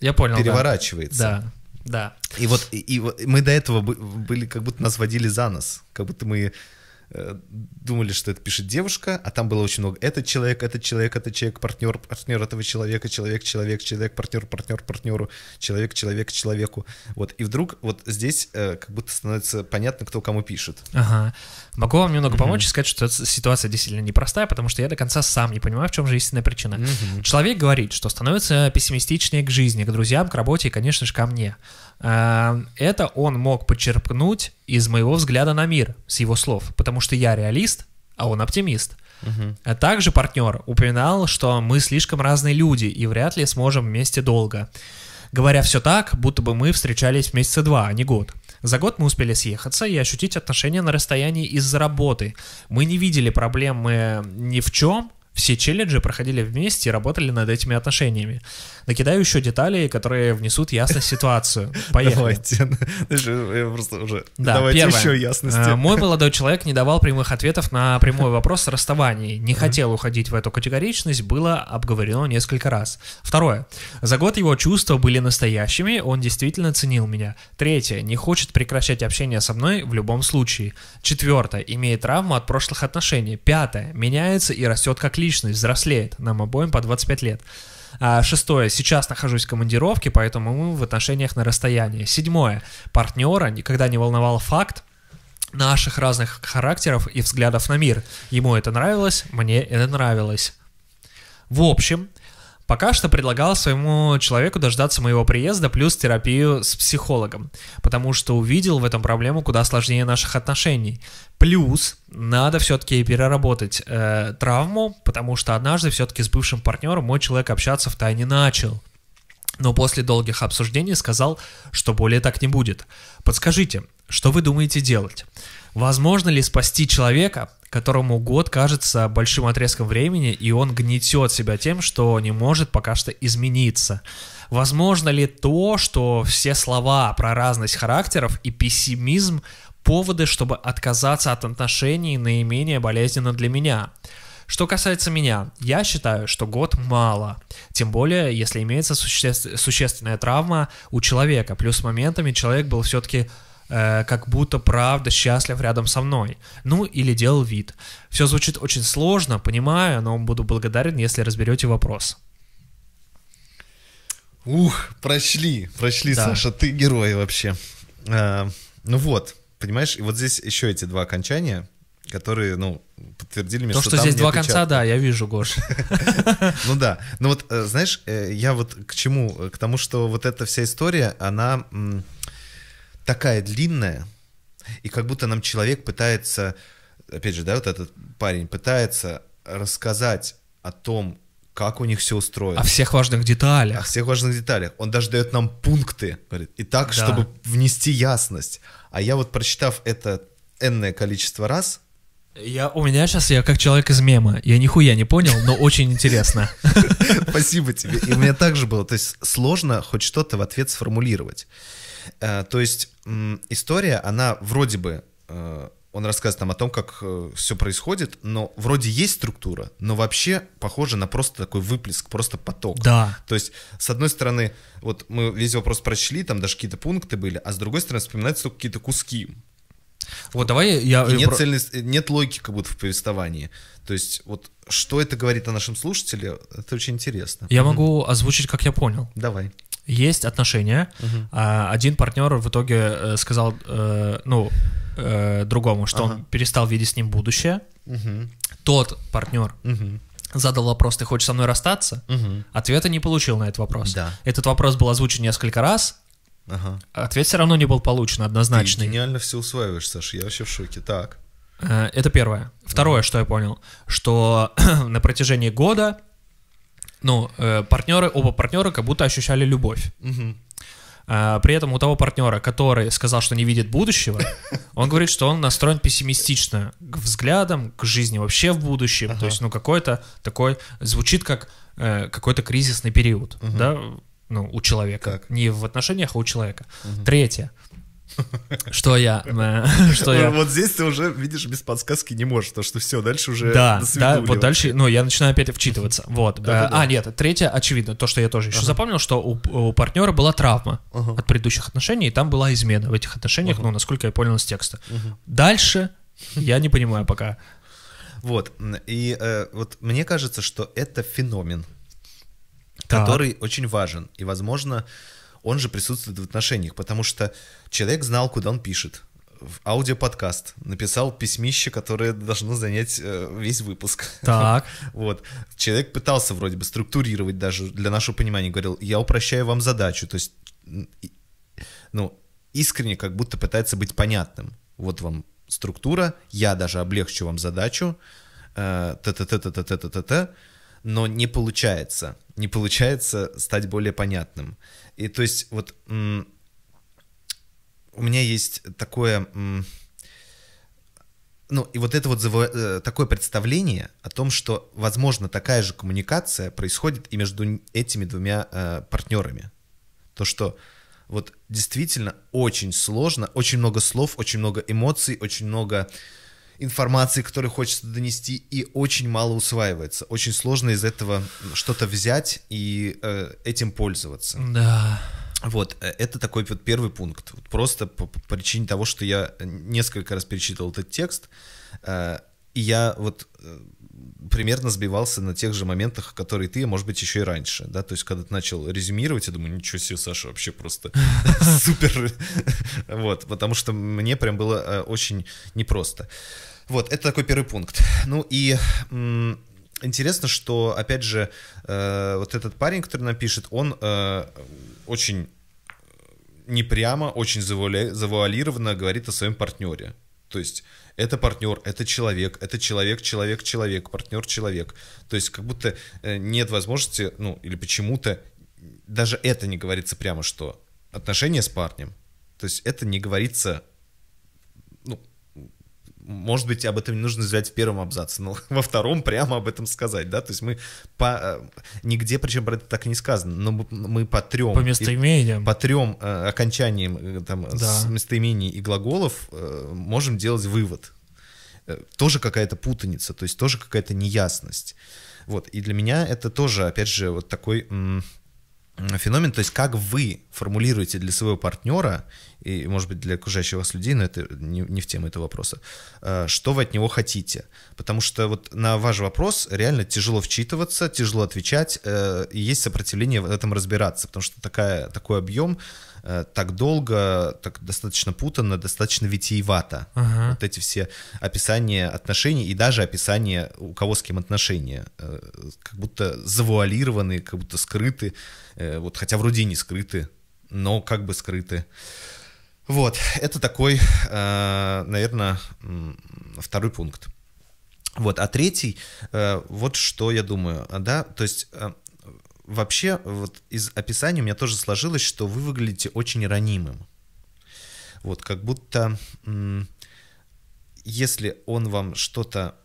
я понял, переворачивается. Да. да. Да. И вот и, и мы до этого были, как будто нас водили за нос, как будто мы Э, думали, что это пишет девушка, а там было очень много этот человек, этот человек, этот человек, партнер, партнер этого человека, человек, человек, человек, партнер, партнер, партнеру, человек, человек, человеку. Вот, и вдруг вот здесь э, как будто становится понятно, кто кому пишет. Ага. Могу вам немного mm-hmm. помочь и сказать, что ситуация действительно непростая, потому что я до конца сам не понимаю, в чем же истинная причина. Mm-hmm. Человек говорит, что становится пессимистичнее к жизни, к друзьям, к работе и, конечно же, ко мне. Э, это он мог почерпнуть из моего взгляда на мир, с его слов, потому что я реалист, а он оптимист. Угу. А также партнер упоминал, что мы слишком разные люди и вряд ли сможем вместе долго. Говоря все так, будто бы мы встречались месяца два, а не год. За год мы успели съехаться и ощутить отношения на расстоянии из-за работы. Мы не видели проблемы ни в чем, все челленджи проходили вместе и работали над этими отношениями. Накидаю еще детали, которые внесут ясность в ситуацию. Поехали. Давайте. Э, я просто уже... Да, Давайте первое. еще ясности. Э, мой молодой человек не давал прямых ответов на прямой вопрос о расставании. Не хотел уходить в эту категоричность, было обговорено несколько раз. Второе. За год его чувства были настоящими, он действительно ценил меня. Третье. Не хочет прекращать общение со мной в любом случае. Четвертое. Имеет травму от прошлых отношений. Пятое. Меняется и растет как личность личность взрослеет нам обоим по 25 лет. А, шестое. Сейчас нахожусь в командировке, поэтому мы в отношениях на расстоянии. Седьмое. Партнера никогда не волновал факт, наших разных характеров и взглядов на мир. Ему это нравилось, мне это нравилось. В общем, Пока что предлагал своему человеку дождаться моего приезда плюс терапию с психологом, потому что увидел в этом проблему куда сложнее наших отношений. Плюс надо все-таки переработать э, травму, потому что однажды все-таки с бывшим партнером мой человек общаться в тайне начал. Но после долгих обсуждений сказал, что более так не будет. Подскажите, что вы думаете делать? Возможно ли спасти человека, которому год кажется большим отрезком времени, и он гнетет себя тем, что не может пока что измениться? Возможно ли то, что все слова про разность характеров и пессимизм поводы, чтобы отказаться от отношений наименее болезненно для меня? Что касается меня, я считаю, что год мало, тем более, если имеется суще... существенная травма у человека, плюс моментами человек был все-таки Э, как будто правда счастлив рядом со мной. Ну или делал вид. Все звучит очень сложно, понимаю, но буду благодарен, если разберете вопрос. Ух, прошли, прошли. да. Саша, ты герой вообще. А, ну вот, понимаешь, и вот здесь еще эти два окончания, которые, ну, подтвердили мне, То, что, что здесь два конца, да, я вижу, Гош. Ну да, ну вот, э, знаешь, я вот к чему? К тому, что вот эта вся история, она такая длинная, и как будто нам человек пытается, опять же, да, вот этот парень пытается рассказать о том, как у них все устроено. О всех важных деталях. О всех важных деталях. Он даже дает нам пункты, говорит, и так, да. чтобы внести ясность. А я вот прочитав это энное количество раз, я, у меня сейчас я как человек из мема. Я нихуя не понял, но очень интересно. Спасибо тебе. И у меня также было. То есть сложно хоть что-то в ответ сформулировать. Э, то есть история, она вроде бы э, он рассказывает там о том, как э, все происходит, но вроде есть структура, но вообще похоже на просто такой выплеск, просто поток. Да. То есть, с одной стороны, вот мы весь вопрос прочли, там даже какие-то пункты были, а с другой стороны, вспоминаются только какие-то куски. Вот давай я... И нет, цельность, нет логики как будто в повествовании. То есть вот что это говорит о нашем слушателе, это очень интересно. Я могу озвучить, как я понял. Давай есть отношения, угу. один партнер в итоге э, сказал, э, ну, э, другому, что ага. он перестал видеть с ним будущее. Угу. Тот партнер угу. задал вопрос, ты хочешь со мной расстаться? Угу. Ответа не получил на этот вопрос. Да. Этот вопрос был озвучен несколько раз, Ага. Ответ все равно не был получен, однозначный. Ты гениально все усваиваешь, Саш, я вообще в шоке. Так. Это первое. Второе, что я понял, что на протяжении года ну, э, партнеры, оба партнера как будто ощущали любовь. Угу. А, при этом у того партнера, который сказал, что не видит будущего, он говорит, что он настроен пессимистично к взглядам, к жизни вообще в будущем. Ага. То есть, ну, какой-то такой, звучит как э, какой-то кризисный период, угу. да, ну, у человека. Так. Не в отношениях, а у человека. Угу. Третье. Что я? Что я? Вот здесь ты уже, видишь, без подсказки не можешь, потому что все, дальше уже Да, да, вот дальше, ну, я начинаю опять вчитываться. Вот. А, нет, третье, очевидно, то, что я тоже еще запомнил, что у партнера была травма от предыдущих отношений, и там была измена в этих отношениях, ну, насколько я понял из текста. Дальше я не понимаю пока. Вот, и э, вот мне кажется, что это феномен, который очень важен, и, возможно, он же присутствует в отношениях, потому что Человек знал, куда он пишет. В аудиоподкаст написал письмище, которое должно занять э, весь выпуск. Так. вот. Человек пытался вроде бы структурировать даже для нашего понимания. Говорил, я упрощаю вам задачу. То есть, ну, искренне как будто пытается быть понятным. Вот вам структура, я даже облегчу вам задачу, э, т-т-т-т-т-т-т-т, но не получается, не получается стать более понятным. И то есть вот у меня есть такое... Ну, и вот это вот заво... Э, такое представление о том, что, возможно, такая же коммуникация происходит и между этими двумя э, партнерами. То, что вот действительно очень сложно, очень много слов, очень много эмоций, очень много информации, которую хочется донести, и очень мало усваивается. Очень сложно из этого что-то взять и э, этим пользоваться. Да. Вот, э, это такой вот первый пункт. Просто по, по причине того, что я несколько раз перечитывал этот текст, э, и я вот э, примерно сбивался на тех же моментах, которые ты, а может быть, еще и раньше, да, то есть когда ты начал резюмировать, я думаю, ничего себе, Саша, вообще просто супер, вот, потому что мне прям было э, очень непросто. Вот, это такой первый пункт. Ну и интересно, что, опять же, э, вот этот парень, который напишет, он очень э, непрямо, очень завуалированно говорит о своем партнере. То есть это партнер, это человек, это человек, человек, человек, партнер, человек. То есть как будто э, нет возможности, ну или почему-то даже это не говорится прямо, что отношения с парнем. То есть это не говорится может быть, об этом не нужно взять в первом абзаце, но во втором прямо об этом сказать, да, то есть мы по, э, нигде, причем про это так и не сказано, но мы по трем... По местоимениям. По трем э, окончаниям э, там, да. местоимений и глаголов э, можем делать вывод. Э, тоже какая-то путаница, то есть тоже какая-то неясность. Вот, и для меня это тоже, опять же, вот такой феномен, то есть как вы формулируете для своего партнера и, может быть, для окружающих вас людей, но это не, не в тему этого вопроса, э, что вы от него хотите. Потому что вот на ваш вопрос реально тяжело вчитываться, тяжело отвечать, э, и есть сопротивление в этом разбираться, потому что такая, такой объем, Э, так долго, так достаточно путанно, достаточно витиевато. Ага. Вот эти все описания отношений и даже описания у кого с кем отношения, э, как будто завуалированы, как будто скрыты, э, вот хотя вроде и не скрыты, но как бы скрыты. Вот, это такой, наверное, второй пункт. Вот, а третий, вот что я думаю, да, то есть вообще, вот из описания у меня тоже сложилось, что вы выглядите очень ранимым. Вот как будто, если он вам что-то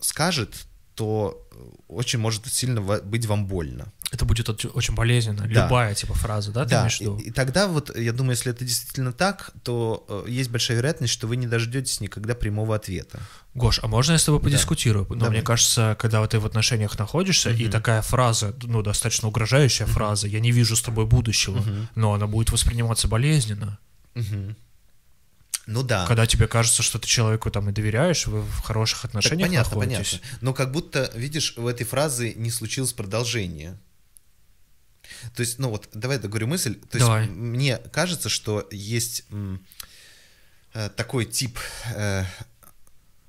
скажет, то э, очень может сильно быть вам больно. Это будет очень болезненно, да. любая типа фраза, да, ты да. И, и тогда вот, э, я думаю, если это действительно так, то э, есть большая вероятность, что вы не дождетесь никогда прямого ответа. Гош, а можно я с тобой подискутирую? Да. Но да, мне кажется, когда вот ты в отношениях находишься, угу. и такая фраза, ну, достаточно угрожающая угу. фраза, я не вижу с тобой будущего, угу. но она будет восприниматься болезненно. Угу. Ну да. Когда тебе кажется, что ты человеку там и доверяешь, вы в хороших отношениях так, понятно, находитесь. Понятно. Но как будто, видишь, в этой фразе не случилось продолжение. То есть, ну вот, давай договорю мысль. То давай. есть, мне кажется, что есть м, э, такой тип э,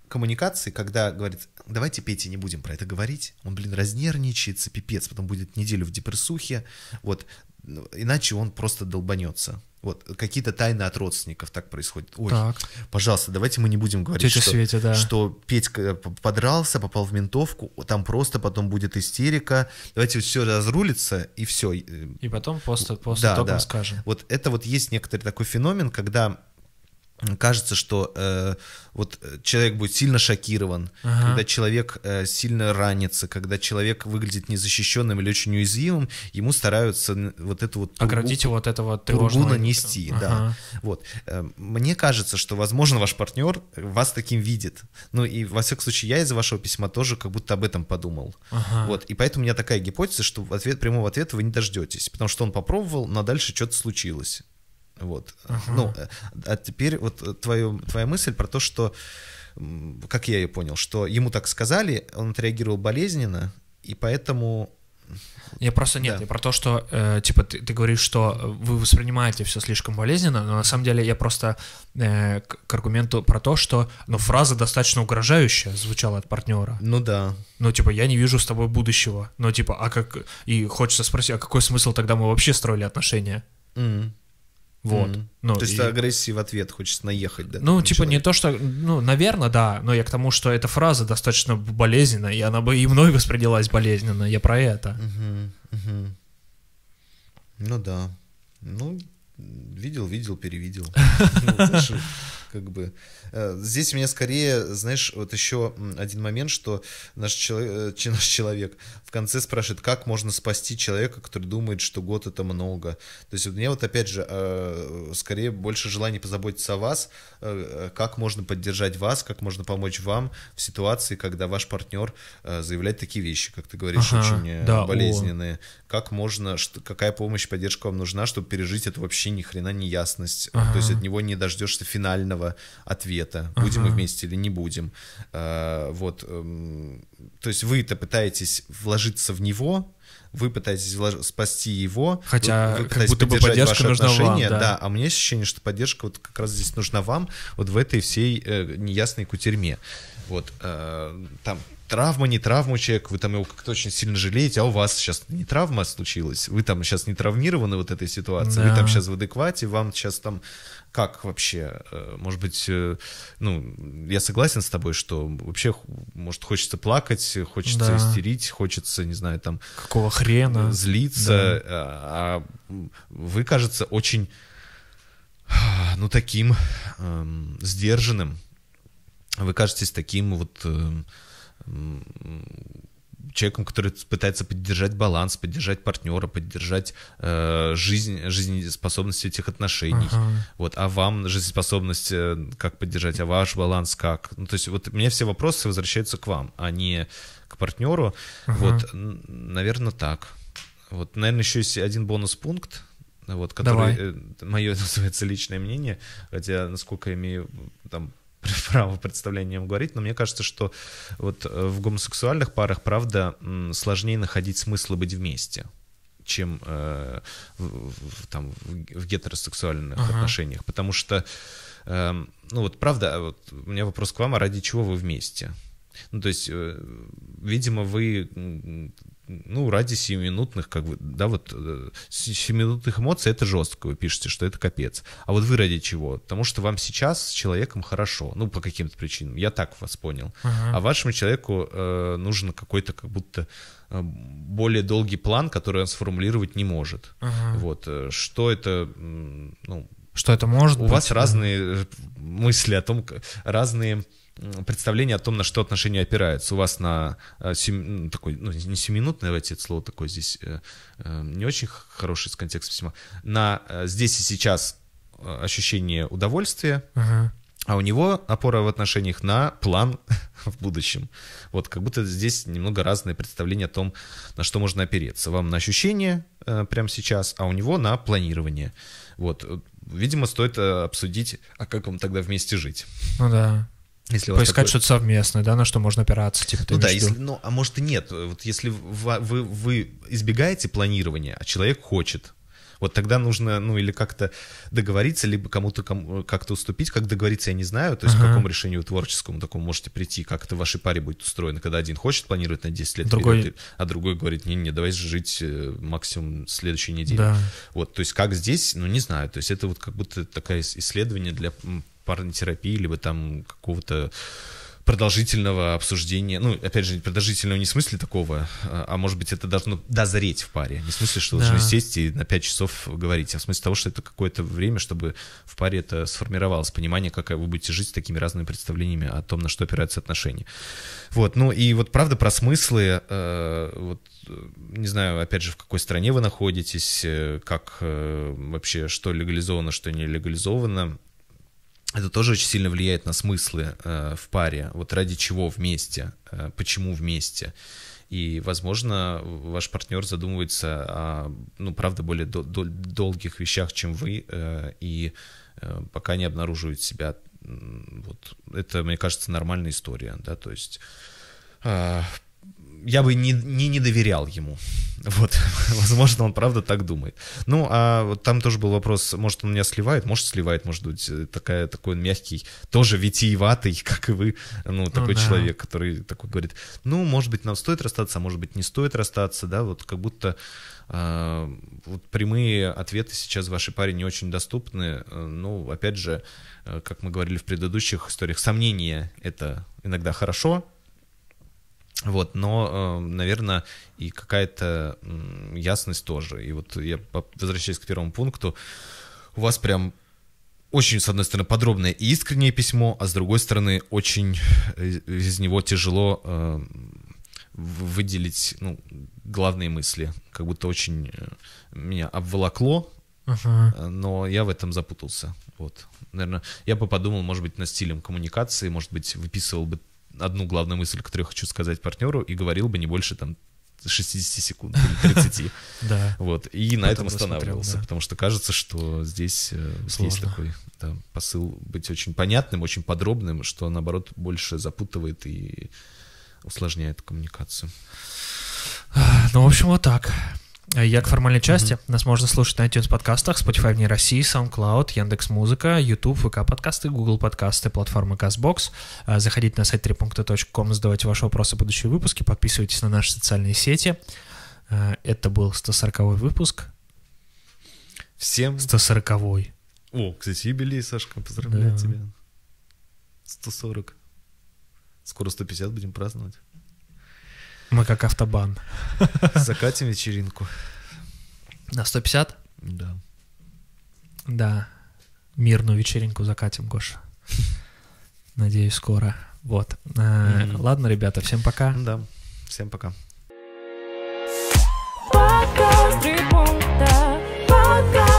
коммуникации, когда говорит, давайте, Петя, не будем про это говорить. Он, блин, разнервничается, пипец, потом будет неделю в депрессухе. Вот, ну, иначе он просто долбанется. Вот, какие-то тайны от родственников так происходит. Ой, так. пожалуйста, давайте мы не будем говорить, что, Светя, да. что Петька подрался, попал в ментовку, там просто потом будет истерика. Давайте все разрулится и все. Э, и потом просто, просто да, током да. скажем. Вот это вот есть некоторый такой феномен, когда кажется, что э, вот э, человек будет сильно шокирован, ага. когда человек э, сильно ранится, когда человек выглядит незащищенным или очень уязвимым, ему стараются вот эту вот пургу, оградить его от этого тревожного нанести, ага. да. Вот э, мне кажется, что возможно ваш партнер вас таким видит, ну и во всяком случае я из вашего письма тоже как будто об этом подумал, ага. вот и поэтому у меня такая гипотеза, что в ответ прямого ответа вы не дождетесь, потому что он попробовал, но дальше что-то случилось. Вот. Ага. Ну, э, а теперь вот э, твою, твоя мысль про то, что, как я ее понял, что ему так сказали, он отреагировал болезненно, и поэтому я просто нет, да. я про то, что э, типа ты, ты говоришь, что вы воспринимаете все слишком болезненно, но на самом деле я просто э, к, к аргументу про то, что ну фраза достаточно угрожающая звучала от партнера. Ну да. Ну типа я не вижу с тобой будущего. Ну типа а как и хочется спросить, а какой смысл тогда мы вообще строили отношения? Mm. Вот. Mm-hmm. Ну, то есть и... агрессии в ответ хочется наехать, да? Ну, типа, человека. не то, что... Ну, наверное, да, но я к тому, что эта фраза достаточно болезненная, и она бы и мной воспринялась болезненно, я про это. Mm-hmm. Mm-hmm. Ну да. Ну, видел, видел, перевидел. Ну, как бы... Э, здесь у меня скорее, знаешь, вот еще один момент, что наш человек, э, наш человек в конце спрашивает, как можно спасти человека, который думает, что год это много. То есть у меня вот опять же э, скорее больше желание позаботиться о вас, как можно поддержать вас, как можно помочь вам в ситуации, когда ваш партнер заявляет такие вещи, как ты говоришь, ага, очень да, болезненные. О. Как можно, какая помощь, поддержка вам нужна, чтобы пережить это вообще ни хрена неясность. Ага. То есть от него не дождешься финального ответа совета, будем ага. мы вместе или не будем. А, вот, эм, то есть вы-то пытаетесь вложиться в него, вы пытаетесь влож... спасти его, хотя вы, вы как будто бы поддержка нужна отношения, вам, да. да, а у меня ощущение, что поддержка вот как раз здесь нужна вам, вот в этой всей э, неясной кутерьме. Вот э, там травма, не травма человек, вы там его как-то очень сильно жалеете, а у вас сейчас не травма случилась, вы там сейчас не травмированы вот этой ситуацией, да. вы там сейчас в адеквате, вам сейчас там как вообще, э, может быть, э, ну, я согласен с тобой, что вообще, может, хочется плакать, хочется да. истерить, хочется, не знаю, там... Какого хрена? Э, злиться, да. а вы, кажется, очень, ну, таким эм, сдержанным, вы кажетесь таким вот... Эм, человеком, который пытается поддержать баланс, поддержать партнера, поддержать э, жизнь, жизнеспособность этих отношений. Ага. Вот, а вам жизнеспособность э, как поддержать, а ваш баланс как? Ну, то есть вот у меня все вопросы возвращаются к вам, а не к партнеру. Ага. Вот, наверное, так. Вот, наверное, еще есть один бонус-пункт, вот, который Давай. Э, мое называется личное мнение, хотя, насколько я имею там право представления говорить, но мне кажется, что вот э, в гомосексуальных парах, правда, сложнее находить смысл быть вместе чем э, в, в, там, в гетеросексуальных ага. отношениях. Потому что, э, ну вот, правда, а вот, у меня вопрос к вам, а ради чего вы вместе? Ну, то есть, э, видимо, вы ну, ради семиминутных, как бы, да, вот, э, семиминутных эмоций это жестко, вы пишете, что это капец. А вот вы ради чего? Потому что вам сейчас с человеком хорошо, ну, по каким-то причинам, я так вас понял. Ага. А вашему человеку э, нужен какой-то как будто э, более долгий план, который он сформулировать не может. Ага. Вот, э, что это, ну... Что это может у быть? вас разные э, мысли о том, разные представление о том, на что отношения опираются. У вас на э, сем... Ну, такой, ну, не семинутное, давайте это слово такое здесь э, э, не очень хороший с контекстом письма, на здесь и сейчас ощущение удовольствия, ага. а у него опора в отношениях на план в будущем. Вот как будто здесь немного разные представления о том, на что можно опереться. Вам на ощущение прямо сейчас, а у него на планирование. Вот, видимо, стоит обсудить, а как вам тогда вместе жить. Ну да. Если Поискать такое... что-то совместное, да, на что можно опираться, типа Ну да, если, ну, а может и нет. Вот если вы, а, вы, вы избегаете планирования, а человек хочет, вот тогда нужно, ну, или как-то договориться, либо кому-то кому, как-то уступить. Как договориться, я не знаю. То есть ага. к какому решению творческому такому можете прийти, как это в вашей паре будет устроено, когда один хочет планировать на 10 лет другой... вперед, а другой говорит, не-не, давай жить э, максимум следующей недели. Да. Вот, то есть как здесь, ну, не знаю. То есть это вот как будто такое исследование для парной терапии, либо там какого-то продолжительного обсуждения, ну, опять же, продолжительного не в смысле такого, а, а может быть, это должно дозреть в паре, не в смысле, что да. должны сесть и на пять часов говорить, а в смысле того, что это какое-то время, чтобы в паре это сформировалось, понимание, как вы будете жить с такими разными представлениями о том, на что опираются отношения. Вот, ну, и вот правда про смыслы, э, вот, э, не знаю, опять же, в какой стране вы находитесь, э, как э, вообще, что легализовано, что не легализовано, это тоже очень сильно влияет на смыслы э, в паре. Вот ради чего вместе, э, почему вместе. И, возможно, ваш партнер задумывается о, ну, правда, более дол- дол- долгих вещах, чем вы, э, и э, пока не обнаруживает себя. Вот это, мне кажется, нормальная история, да, то есть а, я бы не, не, не доверял ему. Вот, возможно, он правда так думает. Ну, а вот там тоже был вопрос, может, он меня сливает, может, сливает, может быть, э, такая, такой он мягкий, тоже витиеватый, как и вы, ну, ну такой ну, да. человек, который такой говорит, ну, может быть, нам стоит расстаться, а может быть, не стоит расстаться, да, вот как будто а, вот прямые ответы сейчас вашей паре не очень доступны. Э, ну, опять же, э, как мы говорили в предыдущих историях, сомнения — это иногда хорошо, вот, но, э, наверное, и какая-то ясность тоже. И вот я возвращаюсь к первому пункту. У вас прям очень, с одной стороны, подробное и искреннее письмо, а с другой стороны, очень из него тяжело э, выделить ну, главные мысли. Как будто очень э, меня обволокло, uh-huh. но я в этом запутался. Вот. Наверное, я бы подумал, может быть, на стилем коммуникации, может быть, выписывал бы одну главную мысль, которую я хочу сказать партнеру, и говорил бы не больше там 60 секунд или 30. Да. Вот. И на этом останавливался, потому что кажется, что здесь э, есть такой посыл быть очень понятным, очень подробным, что наоборот больше запутывает и усложняет коммуникацию. Ну, в общем, вот так. Э, я к формальной части. Mm-hmm. Нас можно слушать на iTunes подкастах, Spotify вне России, SoundCloud, Яндекс Музыка, YouTube, ВК подкасты, Google подкасты, платформа Castbox. Э, заходите на сайт tripunkta.com, задавайте ваши вопросы в будущие выпуски, подписывайтесь на наши социальные сети. Э, это был 140 выпуск. Всем... 140 -й. О, кстати, юбилей, Сашка, поздравляю да. тебя. 140. Скоро 150 будем праздновать. Мы как автобан. Закатим вечеринку. На 150? Да. Да. Мирную вечеринку закатим, Гоша. Надеюсь, скоро. Вот. Э, ладно, ребята, всем пока. Да, всем пока. Пока,